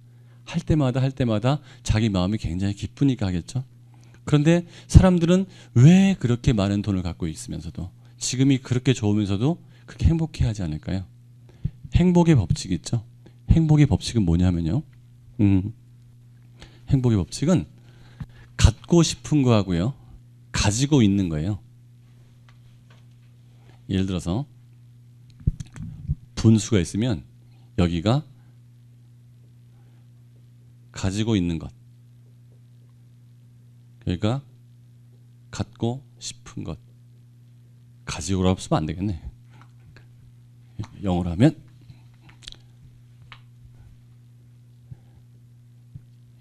할 때마다 할 때마다 자기 마음이 굉장히 기쁘니까 하겠죠. 그런데 사람들은 왜 그렇게 많은 돈을 갖고 있으면서도 지금이 그렇게 좋으면서도 그렇게 행복해 하지 않을까요? 행복의 법칙 있죠. 행복의 법칙은 뭐냐면요. 음, 행복의 법칙은 갖고 싶은 거하고요. 가지고 있는 거예요. 예를 들어서 분수가 있으면 여기가 가지고 있는 것. 여기가 갖고 싶은 것. 가지고라고 쓰면 안 되겠네. 영어로 하면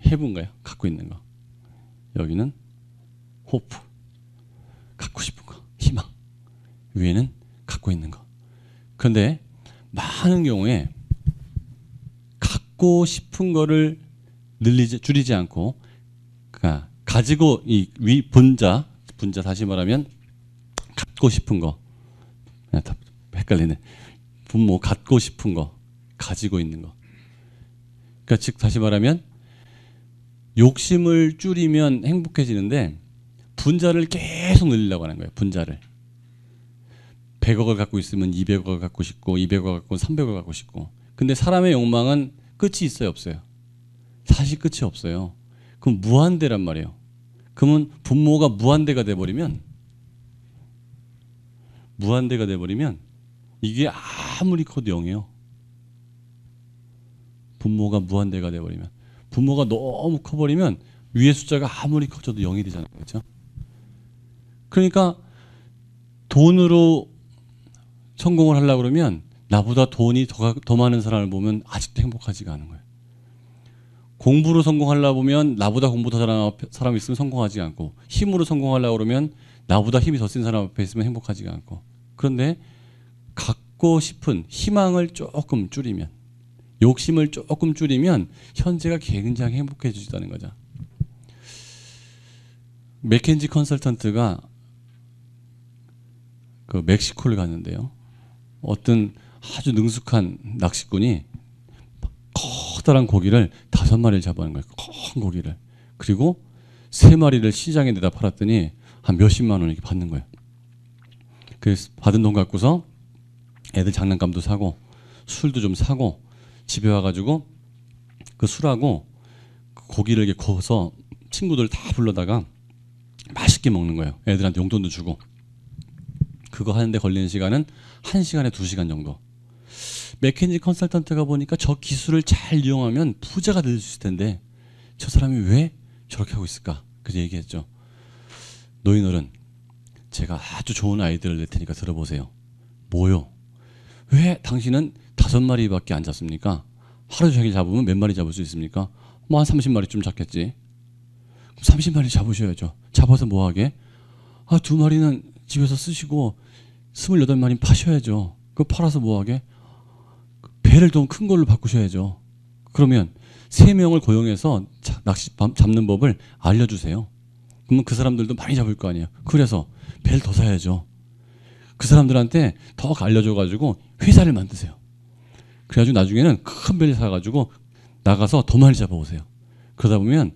해본가요? 갖고 있는 거. 여기는 호프. 갖고 싶은 거. 희망. 위에는 갖고 있는 거. 그런데 많은 경우에 갖고 싶은 거를 늘리지 줄이지 않고 그니까 가지고 이 위 분자 분자 다시 말하면 갖고 싶은 거 아, 헷갈리네 분모 뭐 갖고 싶은 거 가지고 있는 거그니까즉 다시 말하면 욕심을 줄이면 행복해지는데 분자를 계속 늘리려고 하는 거예요. 분자를. 100억을 갖고 있으면 200억을 갖고 싶고 200억을 갖고 300억을 갖고 싶고 근데 사람의 욕망은 끝이 있어요 없어요? 사실 끝이 없어요. 그럼 무한대란 말이에요. 그러면 분모가 무한대가 돼버리면 무한대가 돼버리면 이게 아무리 커도 0이에요. 분모가 무한대가 돼버리면 부모가 너무 커버리면 위의 숫자가 아무리 커져도 0이 되잖아요. 그렇죠? 그러니까 돈으로 성공을 하려고 그러면 나보다 돈이 더, 더 많은 사람을 보면 아직도 행복하지가 않은 거예요. 공부로 성공하려고 보면 나보다 공부 더 잘하는 사람 있으면 성공하지 않고 힘으로 성공하려고 그러면 나보다 힘이 더 센 사람 앞에 있으면 행복하지가 않고 그런데 갖고 싶은 희망을 조금 줄이면 욕심을 조금 줄이면 현재가 굉장히 행복해지다는 거죠. 맥켄지 컨설턴트가 그 멕시코를 갔는데요. 어떤 아주 능숙한 낚시꾼이 커다란 고기를 다섯 마리를 잡아낸 거예요. 큰 고기를. 그리고 세 마리를 시장에 내다 팔았더니 한 몇십만 원 이렇게 받는 거예요. 그 받은 돈 갖고서 애들 장난감도 사고 술도 좀 사고 집에 와가지고 그 술하고 그 고기를 이렇게 구워서 친구들 다 불러다가 맛있게 먹는 거예요. 애들한테 용돈도 주고. 그거 하는데 걸리는 시간은 한시간에두시간 정도. 맥켄지 컨설턴트가 보니까 저 기술을 잘 이용하면 부자가 될 수 있을 텐데 저 사람이 왜 저렇게 하고 있을까? 그래서 얘기했죠. 노인어른, 제가 아주 좋은 아이디어를 낼 테니까 들어보세요. 뭐요? 왜 당신은 다섯 마리밖에 안 잡습니까? 하루 종일 잡으면 몇 마리 잡을 수 있습니까? 뭐 한 30마리쯤 잡겠지. 30마리 잡으셔야죠. 잡아서 뭐하게? 아, 두 마리는 집에서 쓰시고 28마리 파셔야죠. 그 팔아서 뭐하게? 배를 좀 큰 걸로 바꾸셔야죠. 그러면 세 명을 고용해서 낚시 잡는 법을 알려주세요. 그러면 그 사람들도 많이 잡을 거 아니에요. 그래서 배를 더 사야죠. 그 사람들한테 더 알려줘가지고 회사를 만드세요. 그래가지고 나중에는 큰 배를 사가지고 나가서 더 많이 잡아오세요. 그러다 보면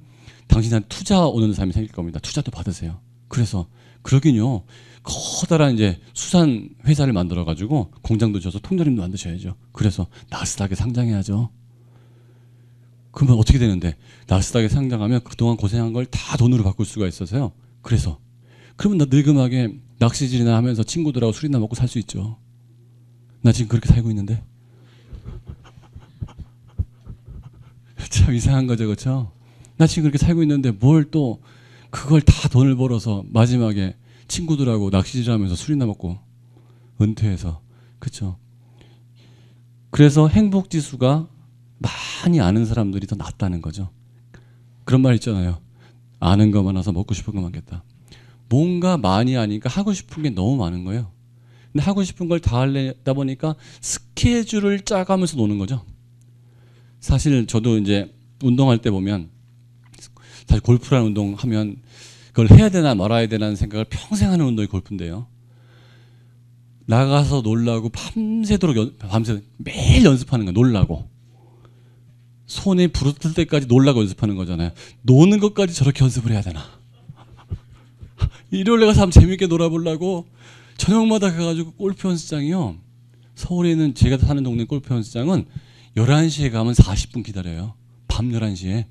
당신한테 투자 오는 사람이 생길 겁니다. 투자도 받으세요. 그래서 그러긴요. 커다란 이제 수산 회사를 만들어 가지고 공장도 줘서 통조림도 만드셔야죠. 그래서 나스닥에 상장해야죠. 그러면 어떻게 되는데 나스닥에 상장하면 그동안 고생한 걸 다 돈으로 바꿀 수가 있어서요. 그래서 그러면 나 늙음하게 낚시질이나 하면서 친구들하고 술이나 먹고 살 수 있죠. 나 지금 그렇게 살고 있는데 참 이상한 거죠, 그렇죠? 나 지금 그렇게 살고 있는데 뭘 또 그걸 다 돈을 벌어서 마지막에 친구들하고 낚시질하면서 술이나 먹고 은퇴해서 그렇죠? 그래서 행복 지수가 많이 아는 사람들이 더 낫다는 거죠. 그런 말 있잖아요. 아는 거 많아서 먹고 싶은 거 많겠다. 뭔가 많이 아니까 하고 싶은 게 너무 많은 거예요. 근데 하고 싶은 걸 다 하려다 보니까 스케줄을 짜가면서 노는 거죠. 사실 저도 이제 운동할 때 보면 사실 골프라는 운동 하면 그걸 해야 되나 말아야 되나는 생각을 평생 하는 운동이 골프인데요. 나가서 놀라고 밤새도록 연, 밤새 매일 연습하는 거 놀라고 손이 부르틀 때까지 놀라고 연습하는 거잖아요. 노는 것까지 저렇게 연습을 해야 되나? 일요일에 가서 한번 재밌게 놀아보려고 저녁마다 가가지고 골프 연습장이요. 서울에 있는 제가 사는 동네 골프 연습장은 11시에 가면 40분 기다려요. 밤 11시에.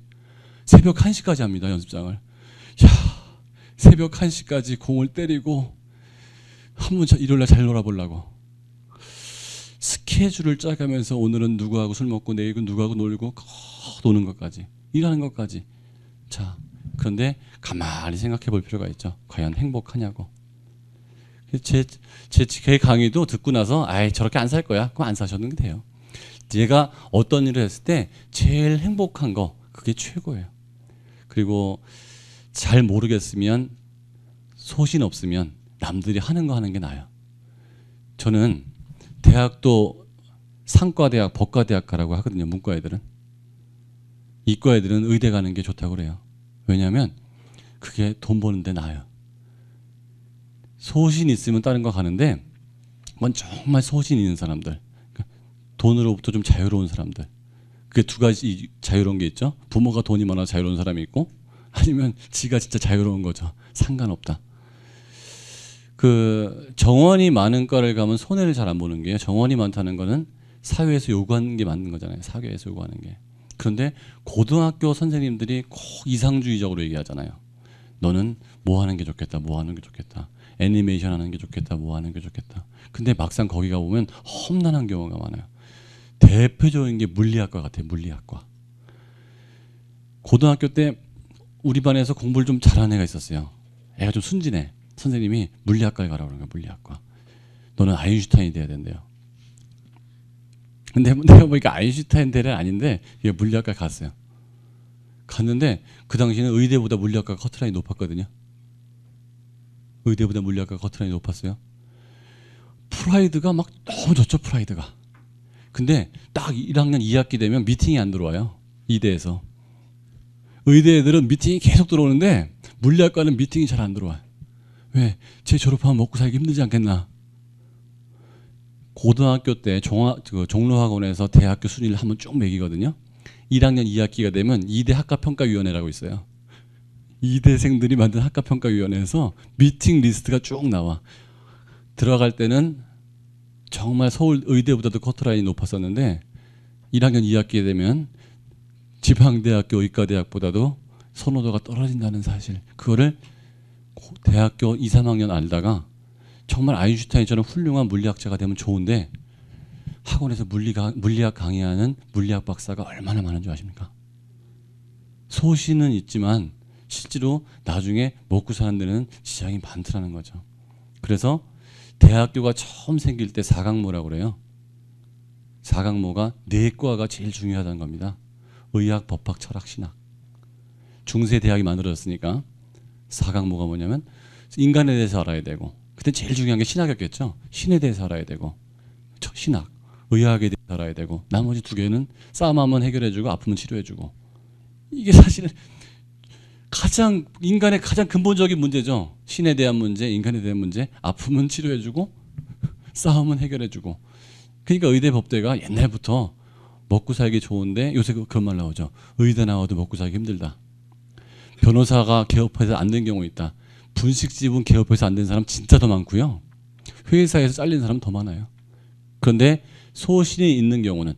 새벽 1시까지 합니다, 연습장을. 야 새벽 1시까지 공을 때리고, 한 번 일요일날 잘 놀아보려고. 스케줄을 짜가면서 오늘은 누구하고 술 먹고, 내일은 누구하고 놀고, 노는 것까지. 일하는 것까지. 자, 그런데 가만히 생각해 볼 필요가 있죠. 과연 행복하냐고. 제, 제, 제 강의도 듣고 나서, 아이, 저렇게 안 살 거야. 그럼 안 사셨는 게 돼요. 얘가 어떤 일을 했을 때 제일 행복한 거 그게 최고예요. 그리고 잘 모르겠으면 소신 없으면 남들이 하는 거 하는 게 나아요. 저는 대학도 상과대학, 법과대학 가라고 하거든요. 문과 애들은. 이과 애들은 의대 가는 게 좋다고 그래요. 왜냐하면 그게 돈 버는데 나아요. 소신 있으면 다른 거 가는데 정말 소신 있는 사람들. 돈으로부터 좀 자유로운 사람들. 그게 두 가지 자유로운 게 있죠. 부모가 돈이 많아 자유로운 사람이 있고 아니면 지가 진짜 자유로운 거죠. 상관없다. 그 정원이 많은 과를 가면 손해를 잘 안 보는 게 정원이 많다는 거는 사회에서 요구하는 게 맞는 거잖아요. 사회에서 요구하는 게. 그런데 고등학교 선생님들이 꼭 이상주의적으로 얘기하잖아요. 너는 뭐 하는 게 좋겠다. 뭐 하는 게 좋겠다. 애니메이션 하는 게 좋겠다. 뭐 하는 게 좋겠다. 근데 막상 거기가 보면 험난한 경우가 많아요. 대표적인 게 물리학과 같아요. 물리학과. 고등학교 때 우리 반에서 공부를 좀 잘하는 애가 있었어요. 애가 좀 순진해. 선생님이 물리학과에 가라고 그러는 거야. 물리학과. 너는 아인슈타인이 돼야 된대요. 근데 내가 보니까 아인슈타인 대는 아닌데 얘 물리학과 갔어요. 갔는데 그 당시에는 의대보다 물리학과 커트라인이 높았거든요. 의대보다 물리학과 커트라인이 높았어요. 프라이드가 막 너무 좋죠. 프라이드가. 근데 딱 1학년 2학기 되면 미팅이 안 들어와요. 이대에서. 의대 애들은 미팅이 계속 들어오는데 물리학과는 미팅이 잘 안 들어와요. 왜? 제 졸업하면 먹고 살기 힘들지 않겠나? 고등학교 때 종하, 그 종로학원에서 대학교 순위를 한번 쭉 매기거든요. 1학년 2학기가 되면 2대 학과평가위원회라고 있어요. 2대생들이 만든 학과평가위원회에서 미팅 리스트가 쭉 나와. 들어갈 때는 정말 서울 의대보다도 커트라인이 높았었는데 1학년 2학기 에 되면 지방대학교 의과대학보다도 선호도가 떨어진다는 사실 그거를 대학교 2, 3학년 알다가 정말 아인슈타인처럼 훌륭한 물리학자가 되면 좋은데 학원에서 물리가, 물리학 강의하는 물리학 박사가 얼마나 많은 줄 아십니까? 소신은 있지만 실제로 나중에 먹고 사는 데는 지장이 많더라는 거죠. 그래서 대학교가 처음 생길 때 사각모라고 그래요. 사각모가 내과가 제일 중요하다는 겁니다. 의학, 법학, 철학, 신학. 중세 대학이 만들어졌으니까 사각모가 뭐냐면 인간에 대해서 알아야 되고 그때 제일 중요한 게 신학이었겠죠. 신에 대해서 알아야 되고 신학, 의학에 대해서 알아야 되고 나머지 두 개는 싸움 한번 해결해주고 아픔은 치료해주고 이게 사실은 가장 인간의 가장 근본적인 문제죠. 신에 대한 문제, 인간에 대한 문제. 아픔은 치료해주고 싸움은 해결해주고. 그러니까 의대 법대가 옛날부터 먹고 살기 좋은데 요새 그, 그런 말 나오죠. 의대 나와도 먹고 살기 힘들다. 변호사가 개업해서 안 된 경우 있다. 분식집은 개업해서 안 된 사람 진짜 더 많고요. 회사에서 잘린 사람 더 많아요. 그런데 소신이 있는 경우는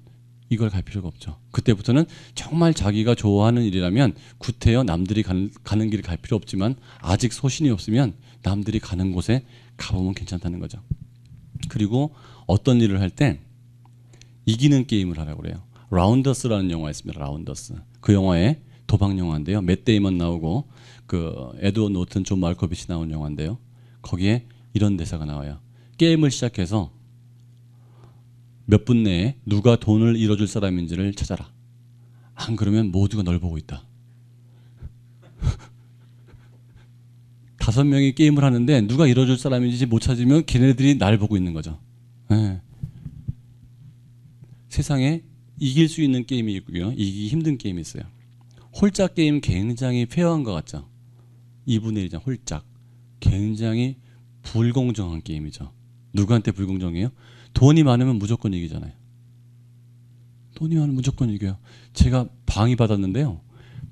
이걸 갈 필요가 없죠. 그때부터는 정말 자기가 좋아하는 일이라면 구태여 남들이 가는, 가는 길을 갈 필요 없지만 아직 소신이 없으면 남들이 가는 곳에 가보면 괜찮다는 거죠. 그리고 어떤 일을 할 때 이기는 게임을 하라고 그래요. 라운더스라는 영화 있습니다. 라운더스. 그 영화에 도박 영화인데요. 맷 데이먼 나오고 그 에드워 노튼 존 말코비치 나온 영화인데요. 거기에 이런 대사가 나와요. 게임을 시작해서 몇분 내에 누가 돈을 잃어줄 사람인지를 찾아라. 안 그러면 모두가 널 보고 있다. 다섯 명이 게임을 하는데 누가 잃어줄 사람인지 못 찾으면 걔네들이 날 보고 있는 거죠. 네. 세상에 이길 수 있는 게임이 있고요. 이기기 힘든 게임이 있어요. 홀짝 게임 굉장히 페어한 것 같죠. 2분의 1장 홀짝. 굉장히 불공정한 게임이죠. 누구한테 불공정해요? 돈이 많으면 무조건 이기잖아요. 돈이 많으면 무조건 이겨요. 제가 방위 받았는데요.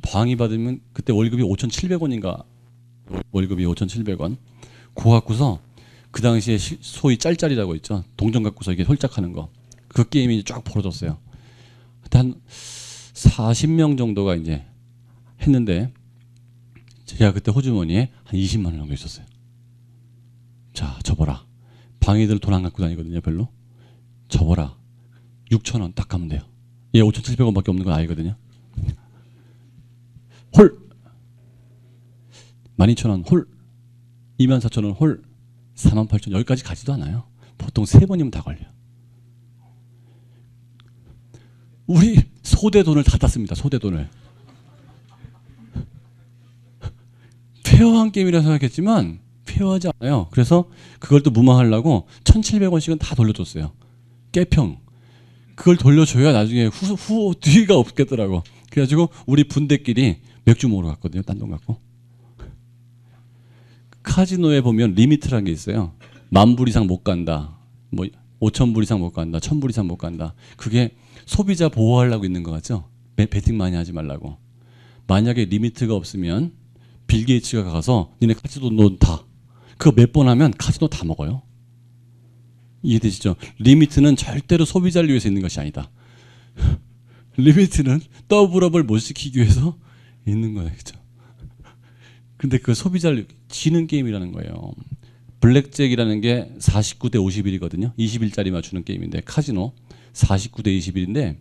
방위 받으면 그때 월급이 5,700원인가 월급이 5,700원. 고 갖고서 그 당시에 소위 짤짤이라고 있죠. 동전 갖고서 이게 홀짝하는 거. 그 게임이 쫙 벌어졌어요. 한 40명 정도가 이제 했는데 제가 그때 호주머니에 한 20만 원 넘게 있었어요. 자, 접어라. 방해들 돈 안 갖고 다니거든요, 별로. 접어라. 6천 원딱 가면 돼요. 얘 예, 5,700원밖에 없는 건니거든요 홀. 12,000원 홀. 24,000원 홀. 48,000원 여기까지 가지도 않아요. 보통 세 번이면 다 걸려. 요 우리 소대 돈을 다 땄습니다. 소대 돈을. 페어왕 게임이라 생각했지만 쾌유하지 않아요. 그래서 그걸 또 무마하려고 1,700원씩은 다 돌려줬어요. 깨평. 그걸 돌려줘야 나중에 후, 후 뒤가 없겠더라고. 그래가지고 우리 분대끼리 맥주 먹으러 갔거든요. 딴 돈 갖고. 카지노에 보면 리미트라는 게 있어요. 만불 이상 못 간다. 뭐 5천 불 이상 못 간다. 천 불 이상 못 간다. 그게 소비자 보호하려고 있는 것 같죠. 배, 배팅 많이 하지 말라고. 만약에 리미트가 없으면 빌 게이츠가 가서 니네 카지노 다 그몇번 하면 카지노 다 먹어요. 이해되시죠? 리미트는 절대로 소비자를 위해서 있는 것이 아니다. 리미트는 더블업을 못 시키기 위해서 있는 거예요. 그죠? 근데 그 소비자를 지는 게임이라는 거예요. 블랙잭이라는 게 49대 51이거든요. 21짜리 맞추는 게임인데 카지노 49대 21인데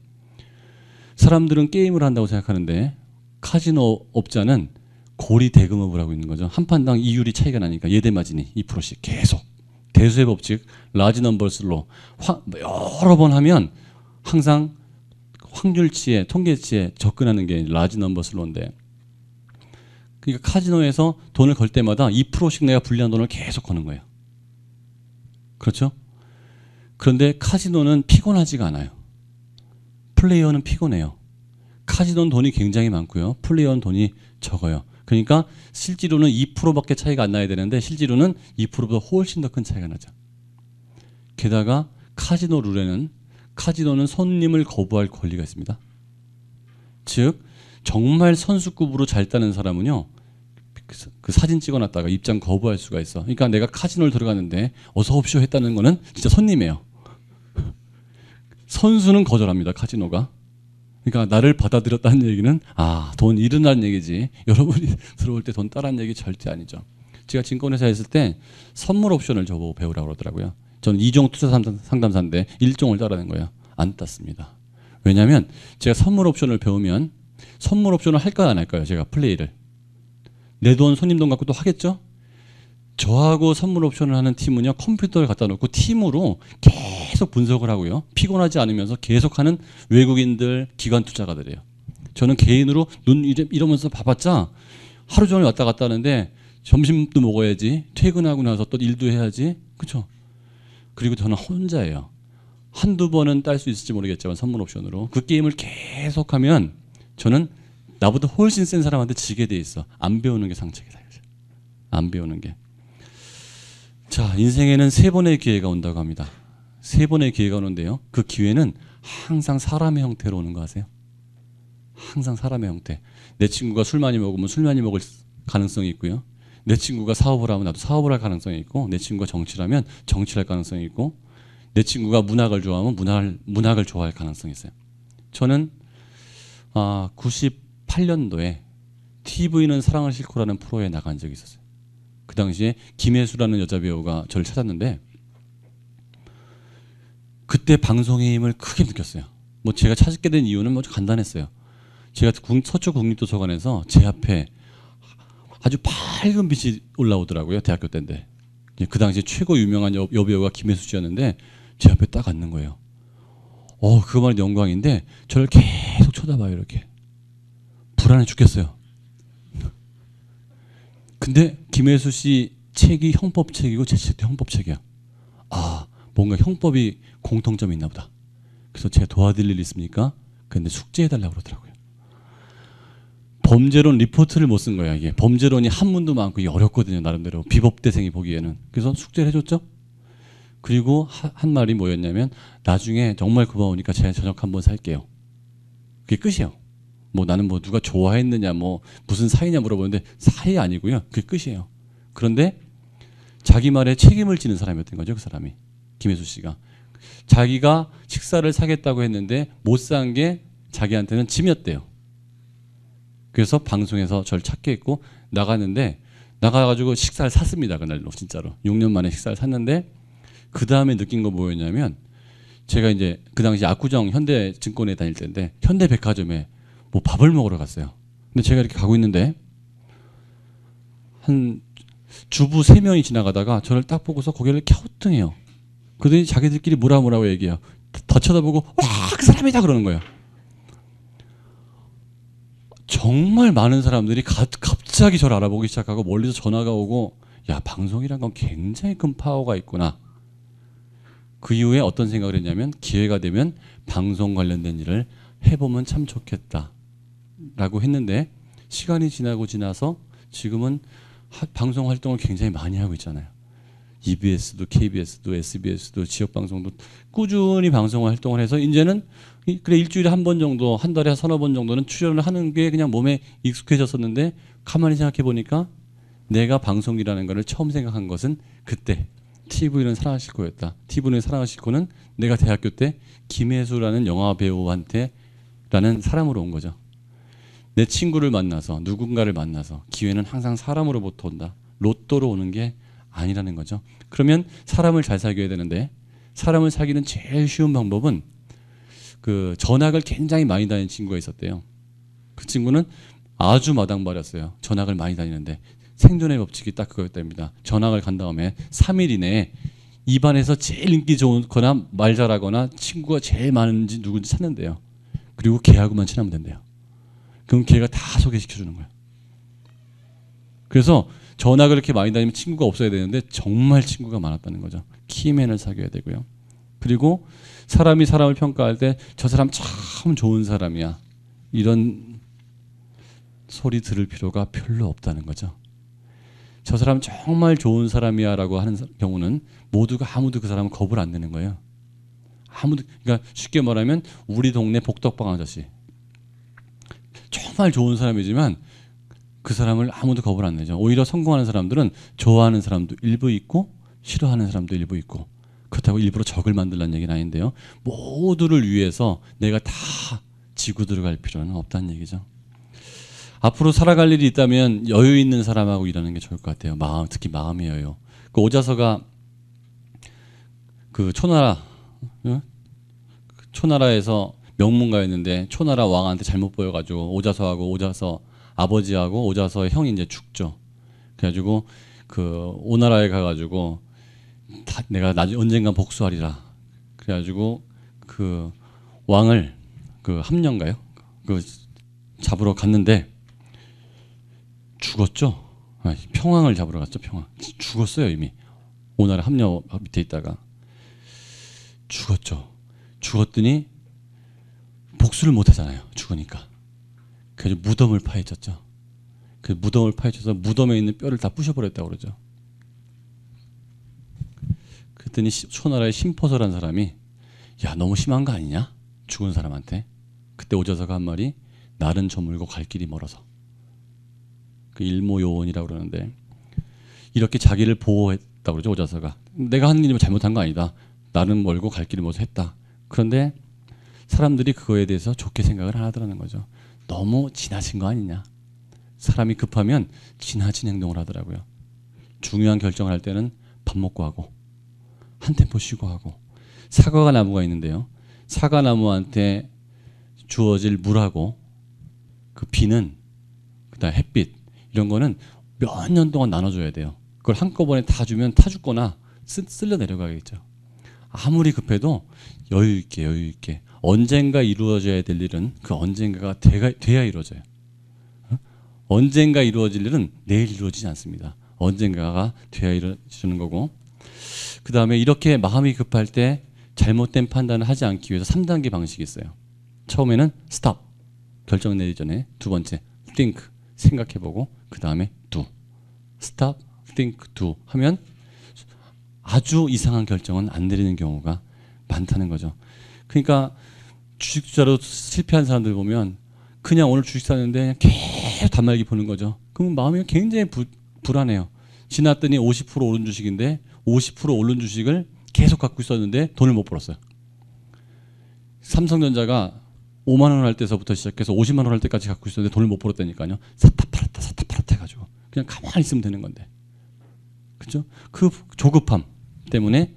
사람들은 게임을 한다고 생각하는데 카지노 업자는 고리 대금업을 하고 있는 거죠. 한 판당 이율이 차이가 나니까 예대 마진이 2%씩 계속 대수의 법칙 라지 넘버스로 여러 번 하면 항상 확률치에 통계치에 접근하는 게 라지 넘버스로인데 그러니까 카지노에서 돈을 걸 때마다 2%씩 내가 불리한 돈을 계속 거는 거예요. 그렇죠? 그런데 카지노는 피곤하지가 않아요. 플레이어는 피곤해요. 카지노는 돈이 굉장히 많고요. 플레이어는 돈이 적어요. 그러니까 실제로는 2%밖에 차이가 안 나야 되는데 실제로는 2%보다 훨씬 더 큰 차이가 나죠. 게다가 카지노 룰에는 카지노는 손님을 거부할 권리가 있습니다. 즉 정말 선수급으로 잘 따는 사람은요. 그, 그 사진 찍어놨다가 입장 거부할 수가 있어. 그러니까 내가 카지노를 들어갔는데 어서 옵쇼 했다는 거는 진짜 손님이에요. 선수는 거절합니다. 카지노가. 그러니까 나를 받아들였다는 얘기는 아, 돈 잃은다는 얘기지. 여러분이 들어올 때 돈 따라는 얘기 절대 아니죠. 제가 증권회사에 있을 때 선물 옵션을 저보고 배우라고 그러더라고요. 저는 2종 투자 상담사인데 1종을 따라낸 거예요. 안 땄습니다. 왜냐하면 제가 선물 옵션을 배우면 선물 옵션을 할까요 안 할까요? 제가 플레이를. 내 돈 손님 돈 갖고 또 하겠죠? 저하고 선물 옵션을 하는 팀은요 컴퓨터를 갖다 놓고 팀으로 계속 분석을 하고요 피곤하지 않으면서 계속하는 외국인들 기관 투자가들이에요 저는 개인으로 눈 이러면서 봐봤자 하루 종일 왔다 갔다 하는데 점심도 먹어야지 퇴근하고 나서 또 일도 해야지 그쵸 그리고 저는 혼자예요 한두 번은 딸 수 있을지 모르겠지만 선물 옵션으로 그 게임을 계속하면 저는 나보다 훨씬 센 사람한테 지게 돼 있어 안 배우는 게 상책이다 안 배우는 게 자, 인생에는 세 번의 기회가 온다고 합니다. 세 번의 기회가 오는데요. 그 기회는 항상 사람의 형태로 오는 거 아세요? 항상 사람의 형태. 내 친구가 술 많이 먹으면 술 많이 먹을 가능성이 있고요. 내 친구가 사업을 하면 나도 사업을 할 가능성이 있고, 내 친구가 정치를 면 정치를 할 가능성이 있고, 내 친구가 문학을 좋아하면 문학을, 문학을 좋아할 가능성이 있어요. 저는 아, 98년도에 TV는 사랑을 싣고라는 프로에 나간 적이 있었어요. 그 당시에 김혜수라는 여자 배우가 저를 찾았는데 그때 방송의 힘을 크게 느꼈어요. 뭐 제가 찾게 된 이유는 뭐 간단했어요. 제가 서초 국립도서관에서 제 앞에 아주 밝은 빛이 올라오더라고요. 대학교 때인데. 그 당시 최고 유명한 여, 배우가 김혜수 씨였는데 제 앞에 딱 앉는 거예요. 어, 그말만 영광인데 저를 계속 쳐다봐요, 이렇게. 불안해 죽겠어요. 근데 김혜수 씨 책이 형법책이고 제 책도 형법책이야. 아, 뭔가 형법이 공통점이 있나 보다. 그래서 제가 도와드릴 일 있습니까? 근데 숙제해달라고 그러더라고요. 범죄론 리포트를 못 쓴 거야, 이게. 범죄론이 한문도 많고 어렵거든요, 나름대로. 비법대생이 보기에는. 그래서 숙제를 해줬죠? 그리고 하, 한 말이 뭐였냐면, 나중에 정말 고마우니까 제가 저녁 한번 살게요. 그게 끝이에요. 뭐 나는 뭐 누가 좋아했느냐 뭐 무슨 사이냐 물어보는데 사이 아니고요. 그게 끝이에요. 그런데 자기 말에 책임을 지는 사람이었던 거죠. 그 사람이 김혜수 씨가 자기가 식사를 사겠다고 했는데 못 산 게 자기한테는 짐이었대요. 그래서 방송에서 저를 찾게 했고 나갔는데 나가가지고 식사를 샀습니다 그날로 진짜로 6년 만에 식사를 샀는데 그 다음에 느낀 거 뭐였냐면 제가 이제 그 당시 압구정 현대증권에 다닐 때인데 현대백화점에 뭐 밥을 먹으러 갔어요. 근데 제가 이렇게 가고 있는데 한 주부 세 명이 지나가다가 저를 딱 보고서 고개를 켜우뚱해요그들이 자기들끼리 뭐라 뭐라고 얘기해요. 다 쳐다보고 와 그 사람이다 그러는 거예요. 정말 많은 사람들이 가, 갑자기 저를 알아보기 시작하고 멀리서 전화가 오고 야 방송이란 건 굉장히 큰 파워가 있구나. 그 이후에 어떤 생각을 했냐면 기회가 되면 방송 관련된 일을 해보면 참 좋겠다. 라고 했는데 시간이 지나고 지나서 지금은 하, 방송 활동을 굉장히 많이 하고 있잖아요. EBS도 KBS도 SBS도 지역 방송도 꾸준히 방송 활동을 해서 이제는 그래 일주일에 한 번 정도 한 달에 서너 번 정도는 출연을 하는 게 그냥 몸에 익숙해졌었는데 가만히 생각해 보니까 내가 방송이라는 거를 처음 생각한 것은 그때 TV는 사랑하실거였다 TV는 사랑하실거는 내가 대학교 때 김혜수라는 영화 배우한테 라는 사람으로 온 거죠. 내 친구를 만나서 누군가를 만나서 기회는 항상 사람으로부터 온다. 로또로 오는 게 아니라는 거죠. 그러면 사람을 잘 사귀어야 되는데 사람을 사귀는 제일 쉬운 방법은 그 전학을 굉장히 많이 다니는 친구가 있었대요. 그 친구는 아주 마당발이어요 전학을 많이 다니는데 생존의 법칙이 딱 그거였답니다. 전학을 간 다음에 3일 이내에 입안에서 제일 인기 좋거나 말 잘하거나 친구가 제일 많은지 누군지 찾는데요. 그리고 걔하고만 친하면 된대요. 그럼 걔가 다 소개시켜 주는 거야. 그래서 전화 그렇게 많이 다니면 친구가 없어야 되는데 정말 친구가 많았다는 거죠. 키맨을 사귀어야 되고요. 그리고 사람이 사람을 평가할 때 저 사람 참 좋은 사람이야. 이런 소리 들을 필요가 별로 없다는 거죠. 저 사람 정말 좋은 사람이야 라고 하는 경우는 모두가 아무도 그 사람은 겁을 안 내는 거예요. 아무도, 그러니까 쉽게 말하면 우리 동네 복덕방 아저씨. 정말 좋은 사람이지만 그 사람을 아무도 겁을 안 내죠. 오히려 성공하는 사람들은 좋아하는 사람도 일부 있고 싫어하는 사람도 일부 있고 그렇다고 일부러 적을 만들라는 얘기는 아닌데요. 모두를 위해서 내가 다 지구 들어갈 필요는 없다는 얘기죠. 앞으로 살아갈 일이 있다면 여유 있는 사람하고 일하는 게 좋을 것 같아요. 마음, 특히 마음의 여유. 그 오자서가 그 초나라, 그 초나라에서 명문가였는데 초나라 왕한테 잘못 보여가지고 오자서하고 오자서 아버지하고 오자서 형이 이제 죽죠. 그래가지고 그 오나라에 가가지고 다 내가 나중 언젠간 복수하리라. 그래가지고 그 왕을 그 함년가요? 그 잡으러 갔는데 죽었죠. 아, 평왕을 잡으러 갔죠. 평왕 죽었어요 이미 오나라 함녀 밑에 있다가 죽었죠. 죽었더니 복수를 못 하잖아요. 죽으니까. 그래서 무덤을 파헤쳤죠. 그 무덤을 파헤쳐서 무덤에 있는 뼈를 다 부셔버렸다고 그러죠. 그랬더니 초나라의 심포서란 사람이 야 너무 심한 거 아니냐? 죽은 사람한테. 그때 오자서가 한 말이 날은 저물고 갈 길이 멀어서. 그 일모요원이라고 그러는데 이렇게 자기를 보호했다고 그러죠 오자서가. 내가 한 일이 잘못한 거 아니다. 나는 멀고 갈 길이 멀어서 했다. 그런데 사람들이 그거에 대해서 좋게 생각을 안 하더라는 거죠. 너무 지나친 거 아니냐. 사람이 급하면 지나친 행동을 하더라고요. 중요한 결정을 할 때는 밥 먹고 하고 한 템포 쉬고 하고 사과가 나무가 있는데요. 사과 나무한테 주어질 물하고 그 비는 그다음 햇빛 이런 거는 몇 년 동안 나눠줘야 돼요. 그걸 한꺼번에 다 주면 타 죽거나 쓸려 내려가겠죠. 아무리 급해도 여유 있게 여유 있게 언젠가 이루어져야 될 일은 그 언젠가가 돼가, 돼야 이루어져요. 어? 언젠가 이루어질 일은 내일 이루어지지 않습니다. 언젠가가 돼야 이루어지는 거고 그 다음에 이렇게 마음이 급할 때 잘못된 판단을 하지 않기 위해서 3단계 방식이 있어요. 처음에는 스탑 결정 내리 전에 두 번째 think 생각해보고 그 다음에 do 스탑 think do 하면 아주 이상한 결정은 안 내리는 경우가 많다는 거죠. 그러니까 주식 투자로 실패한 사람들 보면 그냥 오늘 주식 사는데 그냥 계속 단말기 보는 거죠. 그럼 마음이 굉장히 부, 불안해요. 지났더니 50% 오른 주식인데 50% 오른 주식을 계속 갖고 있었는데 돈을 못 벌었어요. 삼성전자가 5만 원 할 때서부터 시작해서 50만 원 할 때까지 갖고 있었는데 돈을 못 벌었다니까요. 샀다 팔았다 샀다 팔았다 해가지고 그냥 가만히 있으면 되는 건데. 그죠? 그 조급함 때문에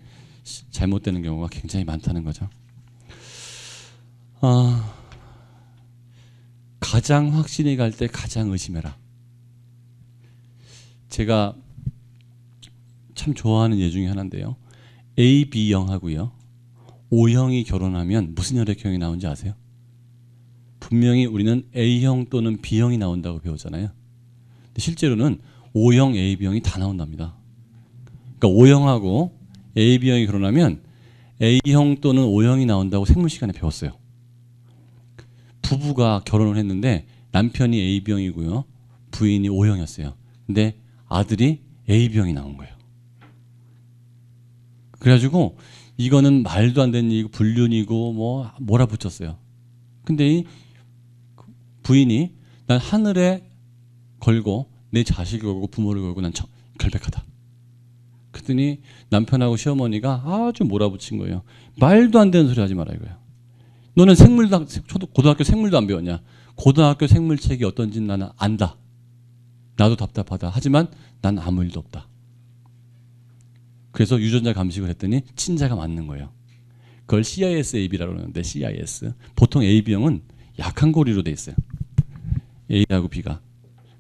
잘못되는 경우가 굉장히 많다는 거죠. 아, 가장 확신이 갈 때 가장 의심해라. 제가 참 좋아하는 예 중에 하나인데요. A, B형 하고요. O형이 결혼하면 무슨 혈액형이 나오는지 아세요? 분명히 우리는 A형 또는 B형이 나온다고 배우잖아요. 실제로는 O형, AB형이 다 나온답니다. 그러니까 O형하고 AB형이 결혼하면 A형 또는 O형이 나온다고 생물 시간에 배웠어요. 부부가 결혼을 했는데 남편이 A병이고요. 부인이 O형이었어요. 근데 아들이 A병이 나온 거예요. 그래가지고 이거는 말도 안 되는 일이고 불륜이고 뭐몰아 붙였어요. 근데 이 부인이 난 하늘에 걸고 내 자식을 걸고 부모를 걸고 난 저, 결백하다. 그랬더니 남편하고 시어머니가 아주 몰아붙인 거예요. 말도 안 되는 소리 하지 마라 이거예요. 너는 생물도 고등학교 생물도 안 배웠냐? 고등학교 생물책이 어떤지 나는 안다. 나도 답답하다. 하지만 난 아무 일도 없다. 그래서 유전자 감식을 했더니 친자가 맞는 거예요. 그걸 CIS AB라고 하는데 CIS 보통 AB형은 약한 고리로 돼 있어요. A하고 B가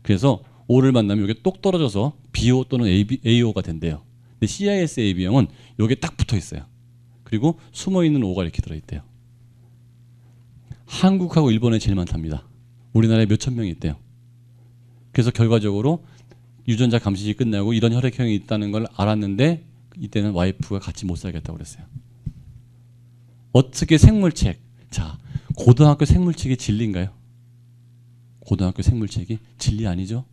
그래서 O를 만나면 이게 똑 떨어져서 BO 또는 AB, AO가 된대요. 근데 CIS AB형은 여기딱 붙어 있어요. 그리고 숨어 있는 O가 이렇게 들어 있대요. 한국하고 일본에 제일 많답니다. 우리나라에 몇 천 명이 있대요. 그래서 결과적으로 유전자 감시지 끝나고 이런 혈액형이 있다는 걸 알았는데 이때는 와이프가 같이 못 살겠다고 그랬어요. 어떻게 생물책? 자, 고등학교 생물책이 진리인가요? 고등학교 생물책이 진리 아니죠?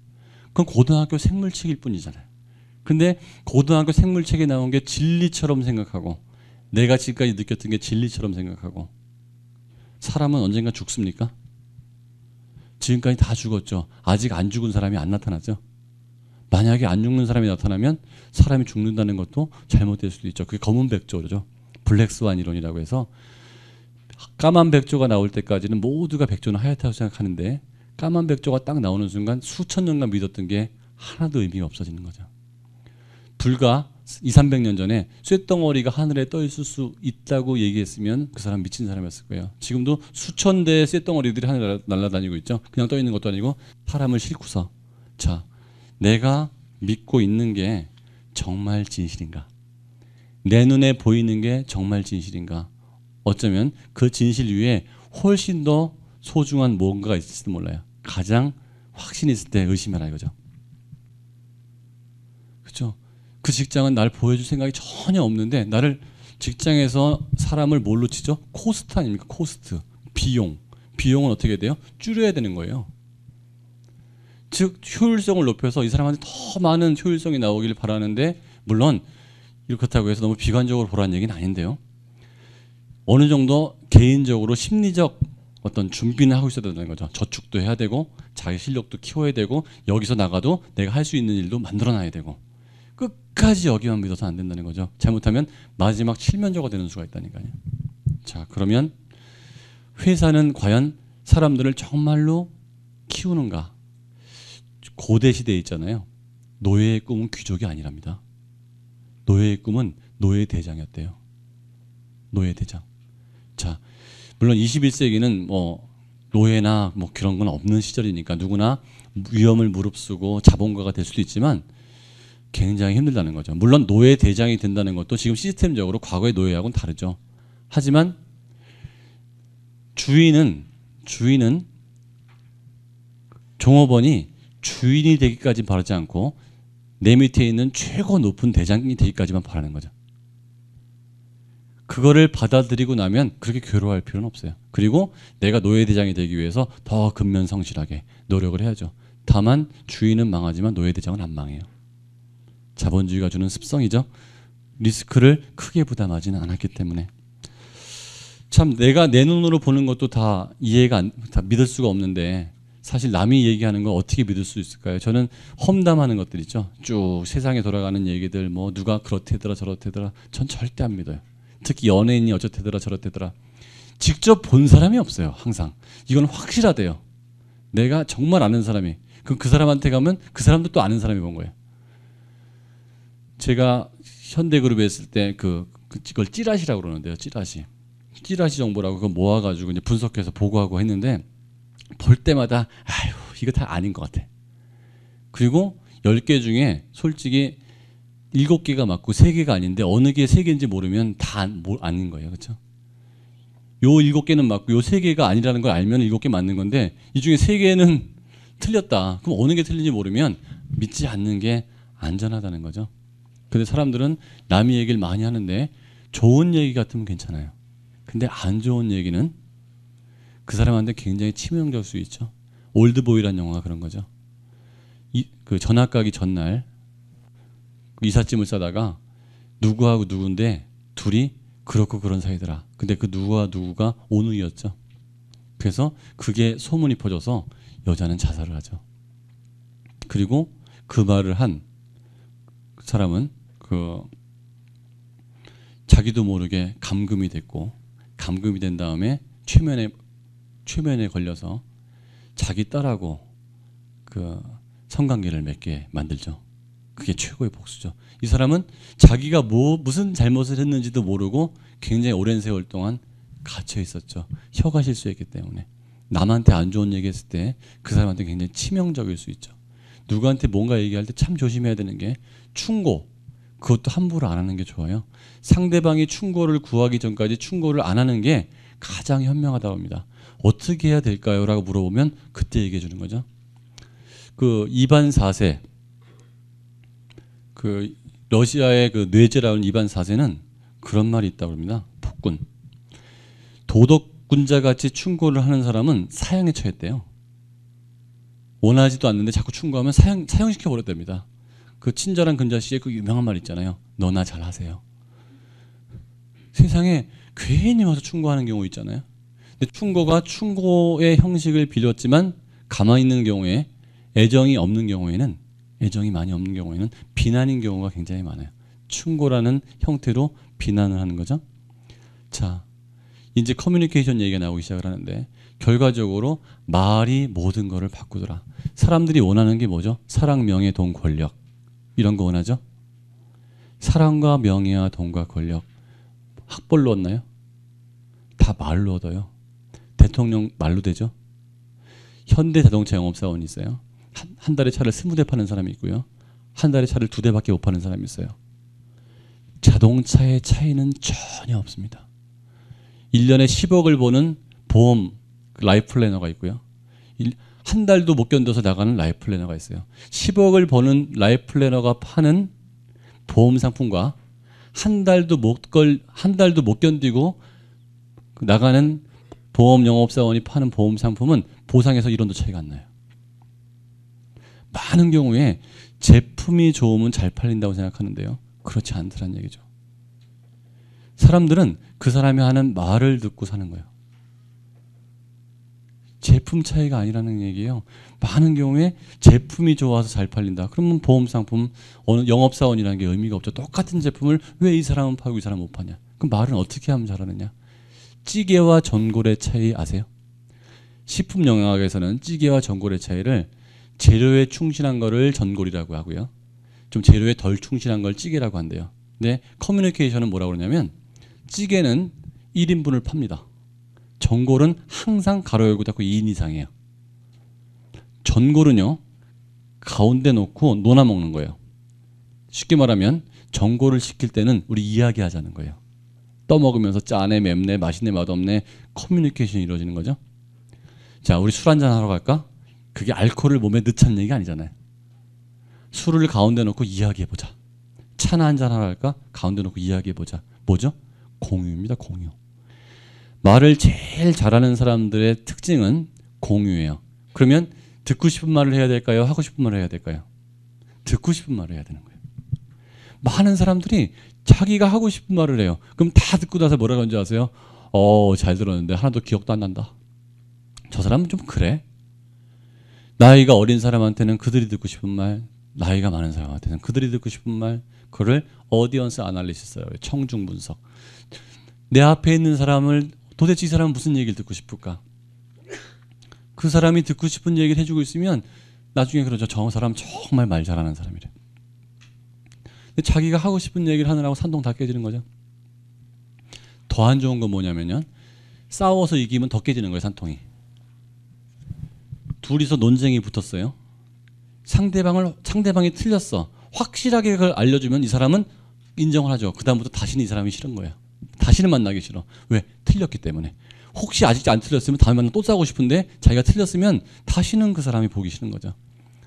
그건 고등학교 생물책일 뿐이잖아요. 근데 고등학교 생물책에 나온 게 진리처럼 생각하고 내가 지금까지 느꼈던 게 진리처럼 생각하고 사람은 언젠가 죽습니까? 지금까지 다 죽었죠. 아직 안 죽은 사람이 안 나타나죠. 만약에 안 죽는 사람이 나타나면 사람이 죽는다는 것도 잘못될 수도 있죠. 그게 검은 백조죠. 블랙스완 이론이라고 해서 까만 백조가 나올 때까지는 모두가 백조는 하얗다고 생각하는데 까만 백조가 딱 나오는 순간 수천 년간 믿었던 게 하나도 의미가 없어지는 거죠. 불과 2, 300년 전에 쇳덩어리가 하늘에 떠 있을 수 있다고 얘기했으면 그 사람 미친 사람이었을 거예요. 지금도 수천 대의 쇳덩어리들이 하늘에 날아다니고 있죠. 그냥 떠 있는 것도 아니고 사람을 싣고서 자, 내가 믿고 있는 게 정말 진실인가? 내 눈에 보이는 게 정말 진실인가? 어쩌면 그 진실 위에 훨씬 더 소중한 뭔가가 있을지도 몰라요. 가장 확신 있을 때의심하라 이거죠. 그 직장은 날 보여줄 생각이 전혀 없는데 나를 직장에서 사람을 뭘로 치죠? 코스트 아닙니까? 코스트. 비용. 비용은 어떻게 돼요? 줄여야 되는 거예요. 즉 효율성을 높여서 이 사람한테 더 많은 효율성이 나오길 바라는데 물론 이렇다고 해서 너무 비관적으로 보라는 얘기는 아닌데요. 어느 정도 개인적으로 심리적 어떤 준비는 하고 있어야 된다는 거죠. 저축도 해야 되고 자기 실력도 키워야 되고 여기서 나가도 내가 할 수 있는 일도 만들어놔야 되고 끝까지 여기만 믿어서 안 된다는 거죠. 잘못하면 마지막 실면조가 되는 수가 있다니까요. 자, 그러면 회사는 과연 사람들을 정말로 키우는가? 고대 시대에 있잖아요. 노예의 꿈은 귀족이 아니랍니다. 노예의 꿈은 노예 대장이었대요. 노예 대장. 자, 물론 21세기는 뭐 노예나 뭐 그런 건 없는 시절이니까 누구나 위험을 무릅쓰고 자본가가 될 수도 있지만 굉장히 힘들다는 거죠. 물론 노예 대장이 된다는 것도 지금 시스템적으로 과거의 노예하고는 다르죠. 하지만 주인은 주인은 종업원이 주인이 되기까지 바라지 않고 내 밑에 있는 최고 높은 대장이 되기까지만 바라는 거죠. 그거를 받아들이고 나면 그렇게 괴로워할 필요는 없어요. 그리고 내가 노예 대장이 되기 위해서 더 근면성실하게 노력을 해야죠. 다만 주인은 망하지만 노예 대장은 안 망해요. 자본주의가 주는 습성이죠. 리스크를 크게 부담하지는 않았기 때문에 참 내가 내 눈으로 보는 것도 다 이해가 안, 다 믿을 수가 없는데 사실 남이 얘기하는 건 어떻게 믿을 수 있을까요? 저는 험담하는 것들 있죠. 쭉 세상에 돌아가는 얘기들 뭐 누가 그렇대더라 저렇대더라 전 절대 안 믿어요. 특히 연예인이 어쩌대더라 저렇대더라 직접 본 사람이 없어요. 항상 이건 확실하대요. 내가 정말 아는 사람이 그럼 그 사람한테 가면 그 사람도 또 아는 사람이 본 거예요. 제가 현대그룹에 있을 때 그 그걸 찌라시라고 그러는데요. 찌라시. 찌라시 정보라고 그거 모아 가지고 이제 분석해서 보고하고 했는데 볼 때마다 아유, 이거 다 아닌 것 같아. 그리고 10개 중에 솔직히 7개가 맞고 3개가 아닌데 어느 게 3개인지 모르면 다 아닌 거예요. 그렇죠? 요 7개는 맞고 요 3개가 아니라는 걸 알면 7개 맞는 건데 이 중에 3개는 틀렸다. 그럼 어느 게 틀린지 모르면 믿지 않는 게 안전하다는 거죠. 근데 사람들은 남의 얘기를 많이 하는데 좋은 얘기 같으면 괜찮아요. 근데 안 좋은 얘기는 그 사람한테 굉장히 치명적일 수 있죠. 올드보이라는 영화가 그런 거죠. 이, 그 전학 가기 전날 이삿짐을 싸다가 누구하고 누군데 둘이 그렇고 그런 사이더라. 근데 그 누구와 누구가 온누이었죠 그래서 그게 소문이 퍼져서 여자는 자살을 하죠. 그리고 그 말을 한 사람은 그 자기도 모르게 감금이 됐고 감금이 된 다음에 최면에 최면에 걸려서 자기 딸하고 그 성관계를 맺게 만들죠. 그게 최고의 복수죠. 이 사람은 자기가 뭐 무슨 잘못을 했는지도 모르고 굉장히 오랜 세월 동안 갇혀 있었죠. 혀가 실수했기 때문에 남한테 안 좋은 얘기했을 때 그 사람한테 굉장히 치명적일 수 있죠. 누구한테 뭔가 얘기할 때 참 조심해야 되는 게 충고, 그것도 함부로 안 하는 게 좋아요. 상대방이 충고를 구하기 전까지 충고를 안 하는 게 가장 현명하다고 합니다. 어떻게 해야 될까요? 라고 물어보면 그때 얘기해 주는 거죠. 그 이반 4세 그 러시아의 그 뇌제라는 이반 4세는 그런 말이 있다고 합니다. 폭군. 도덕군자 같이 충고를 하는 사람은 사형에 처했대요. 원하지도 않는데 자꾸 충고하면 사형, 사형시켜버렸답니다. 그 친절한 근자 씨의 그 유명한 말 있잖아요. 너나 잘하세요. 세상에 괜히 와서 충고하는 경우 있잖아요. 근데 충고가 충고의 형식을 빌렸지만 가만히 있는 경우에 애정이 없는 경우에는 애정이 많이 없는 경우에는 비난인 경우가 굉장히 많아요. 충고라는 형태로 비난을 하는 거죠. 자, 이제 커뮤니케이션 얘기가 나오기 시작을 하는데 결과적으로 말이 모든 것을 바꾸더라. 사람들이 원하는 게 뭐죠? 사랑, 명예, 돈, 권력. 이런 거 원하죠? 사랑과 명예와 돈과 권력 학벌로 얻나요? 다 말로 얻어요. 대통령 말로 되죠? 현대 자동차 영업사원이 있어요. 한, 한 달에 차를 스무 대 파는 사람이 있고요. 한 달에 차를 두 대밖에 못 파는 사람이 있어요. 자동차의 차이는 전혀 없습니다. 1년에 10억을 버는 보험 라이프 플래너가 있고요. 일, 한 달도 못 견뎌서 나가는 라이프 플래너가 있어요. 10억을 버는 라이프 플래너가 파는 보험 상품과 한 달도 못 걸 한 달도 못 견디고 나가는 보험 영업사원이 파는 보험 상품은 보상에서 이런도 차이가 안 나요. 많은 경우에 제품이 좋으면 잘 팔린다고 생각하는데요. 그렇지 않더란 얘기죠. 사람들은 그 사람이 하는 말을 듣고 사는 거예요. 제품 차이가 아니라는 얘기예요. 많은 경우에 제품이 좋아서 잘 팔린다. 그러면 보험 상품 어느 영업 사원이라는 게 의미가 없죠. 똑같은 제품을 왜 이 사람은 팔고 이 사람은 못 파냐? 그럼 말은 어떻게 하면 잘하느냐? 찌개와 전골의 차이 아세요? 식품 영양학에서는 찌개와 전골의 차이를 재료에 충실한 거를 전골이라고 하고요. 좀 재료에 덜 충실한 걸 찌개라고 한대요. 근데 커뮤니케이션은 뭐라고 그러냐면 찌개는 1인분을 팝니다. 전골은 항상 가로 열고 닫고 2인 이상이에요. 전골은요 가운데 놓고 논아 먹는 거예요. 쉽게 말하면 전골을 시킬 때는 우리 이야기하자는 거예요. 떠먹으면서 짠해 맵네 맛있네 맛없네 커뮤니케이션이 이루어지는 거죠. 자 우리 술 한잔 하러 갈까? 그게 알코올을 몸에 넣자는 얘기 아니잖아요. 술을 가운데 놓고 이야기해보자. 차나 한잔 하러 갈까? 가운데 놓고 이야기해보자. 뭐죠? 공유입니다. 공유. 말을 제일 잘하는 사람들의 특징은 공유예요. 그러면 듣고 싶은 말을 해야 될까요? 하고 싶은 말을 해야 될까요? 듣고 싶은 말을 해야 되는 거예요. 많은 사람들이 자기가 하고 싶은 말을 해요. 그럼 다 듣고 나서 뭐라고 하는지 아세요? 어, 잘 들었는데 하나도 기억도 안 난다. 저 사람은 좀 그래. 나이가 어린 사람한테는 그들이 듣고 싶은 말, 나이가 많은 사람한테는 그들이 듣고 싶은 말, 그를 어디언스 아날리시스라고 해요. 청중 분석. 내 앞에 있는 사람을 도대체 이 사람은 무슨 얘기를 듣고 싶을까? 그 사람이 듣고 싶은 얘기를 해주고 있으면 나중에 그러죠. 저 사람 정말 말 잘하는 사람이래. 근데 자기가 하고 싶은 얘기를 하느라고 산동 다 깨지는 거죠. 더 안 좋은 건 뭐냐면요. 싸워서 이기면 더 깨지는 거예요, 산통이. 둘이서 논쟁이 붙었어요. 상대방을 상대방이 틀렸어. 확실하게 그걸 알려주면 이 사람은 인정을 하죠. 그 다음부터 다시는 이 사람이 싫은 거예요. 다시는 만나기 싫어. 왜? 틀렸기 때문에. 혹시 아직 안 틀렸으면 다음에 만나 또 싸우고 싶은데 자기가 틀렸으면 다시는 그 사람이 보기 싫은 거죠.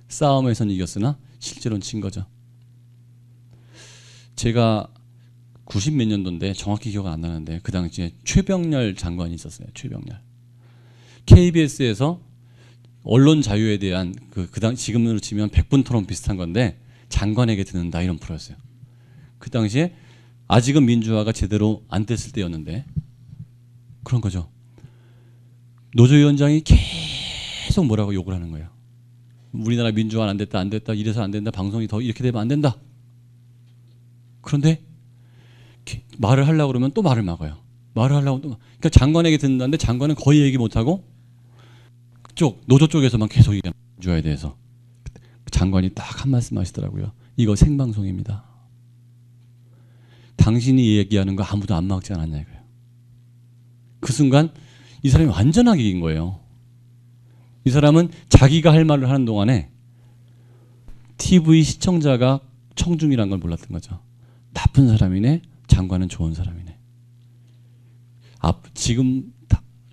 싸움에선 이겼으나 실제로는 진 거죠. 제가 90 몇 년도인데 정확히 기억 안 나는데 그 당시에 최병렬 장관이 있었어요. 최병렬. KBS에서 언론 자유에 대한 그, 그 당, 지금으로 치면 100분 토론 비슷한 건데 장관에게 듣는다 이런 프로였어요. 그 당시에 아직은 민주화가 제대로 안 됐을 때였는데 그런 거죠. 노조위원장이 계속 뭐라고 욕을 하는 거예요. 우리나라 민주화 안 됐다 안 됐다 이래서 안 된다 방송이 더 이렇게 되면 안 된다. 그런데 말을 하려고 그러면 또 말을 막아요. 말을 하려고 또 그러니까 장관에게 듣는다는데 장관은 거의 얘기 못 하고 쪽 노조 쪽에서만 계속 얘기하는 민주화에 대해서 장관이 딱 한 말씀 하시더라고요. 이거 생방송입니다. 당신이 얘기하는 거 아무도 안 막지 않았냐 이거예요. 그 순간 이 사람이 완전하게 이긴 거예요. 이 사람은 자기가 할 말을 하는 동안에 TV 시청자가 청중이란 걸 몰랐던 거죠. 나쁜 사람이네, 장관은 좋은 사람이네. 아, 지금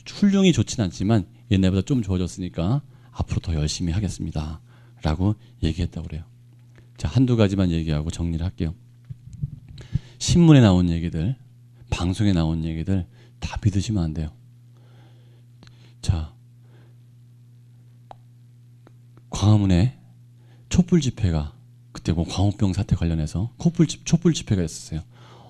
훌륭이 좋진 않지만 옛날보다 좀 좋아졌으니까 앞으로 더 열심히 하겠습니다. 라고 얘기했다고 그래요. 자, 한두 가지만 얘기하고 정리를 할게요. 신문에 나온 얘기들, 방송에 나온 얘기들 다 믿으시면 안 돼요. 자, 광화문에 촛불 집회가 그때 뭐 광우병 사태 관련해서 촛불, 집, 촛불 집회가 있었어요.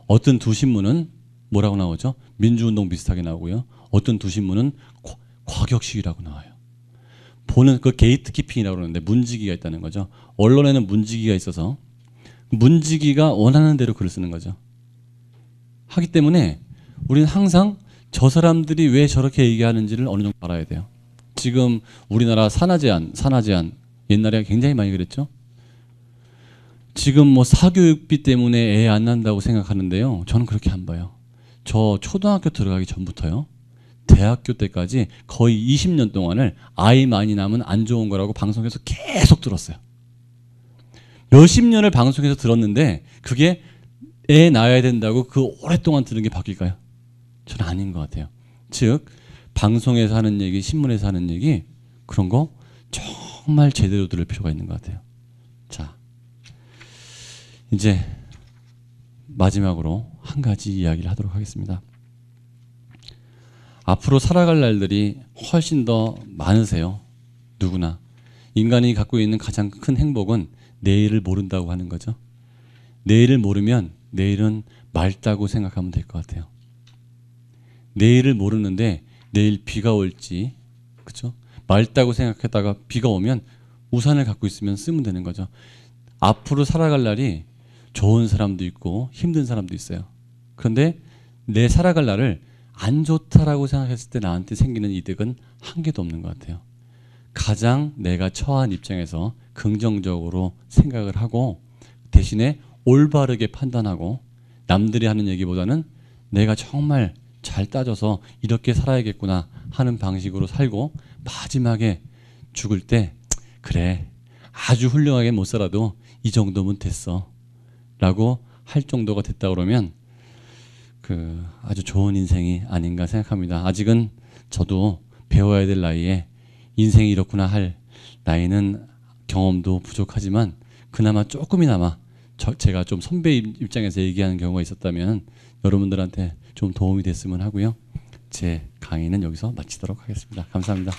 어떤 두 신문은 뭐라고 나오죠? 민주운동 비슷하게 나오고요. 어떤 두 신문은 과격식이라고 나와요. 보는 그 게이트 키핑이라고 그러는데 문지기가 있다는 거죠. 언론에는 문지기가 있어서 문지기가 원하는 대로 글을 쓰는 거죠. 하기 때문에 우리는 항상 저 사람들이 왜 저렇게 얘기하는지를 어느 정도 알아야 돼요. 지금 우리나라 산화 제한, 산화 제한 옛날에 굉장히 많이 그랬죠. 지금 뭐 사교육비 때문에 애 안 난다고 생각하는데요. 저는 그렇게 안 봐요. 저 초등학교 들어가기 전부터요. 대학교 때까지 거의 20년 동안을 아이 많이 낳으면 안 좋은 거라고 방송에서 계속 들었어요. 몇십 년을 방송에서 들었는데 그게 애 낳아야 된다고 그 오랫동안 들은 게 바뀔까요? 저는 아닌 것 같아요. 즉 방송에서 하는 얘기, 신문에서 하는 얘기 그런 거 정말 제대로 들을 필요가 있는 것 같아요. 자, 이제 마지막으로 한 가지 이야기를 하도록 하겠습니다. 앞으로 살아갈 날들이 훨씬 더 많으세요. 누구나 인간이 갖고 있는 가장 큰 행복은 내일을 모른다고 하는 거죠. 내일을 모르면 내일은 맑다고 생각하면 될 것 같아요. 내일을 모르는데 내일 비가 올지 그렇죠? 맑다고 생각했다가 비가 오면 우산을 갖고 있으면 쓰면 되는 거죠. 앞으로 살아갈 날이 좋은 사람도 있고 힘든 사람도 있어요. 그런데 내 살아갈 날을 안 좋다라고 생각했을 때 나한테 생기는 이득은 한 개도 없는 것 같아요. 가장 내가 처한 입장에서 긍정적으로 생각을 하고 대신에 올바르게 판단하고 남들이 하는 얘기보다는 내가 정말 잘 따져서 이렇게 살아야겠구나 하는 방식으로 살고 마지막에 죽을 때 그래 아주 훌륭하게 못 살아도 이 정도면 됐어 라고 할 정도가 됐다 그러면 그 아주 좋은 인생이 아닌가 생각합니다 아직은 저도 배워야 될 나이에 인생이 이렇구나 할 나이는 경험도 부족하지만 그나마 조금이나마 저, 제가 좀 선배 입장에서 얘기하는 경우가 있었다면 여러분들한테 좀 도움이 됐으면 하고요. 제 강의는 여기서 마치도록 하겠습니다. 감사합니다.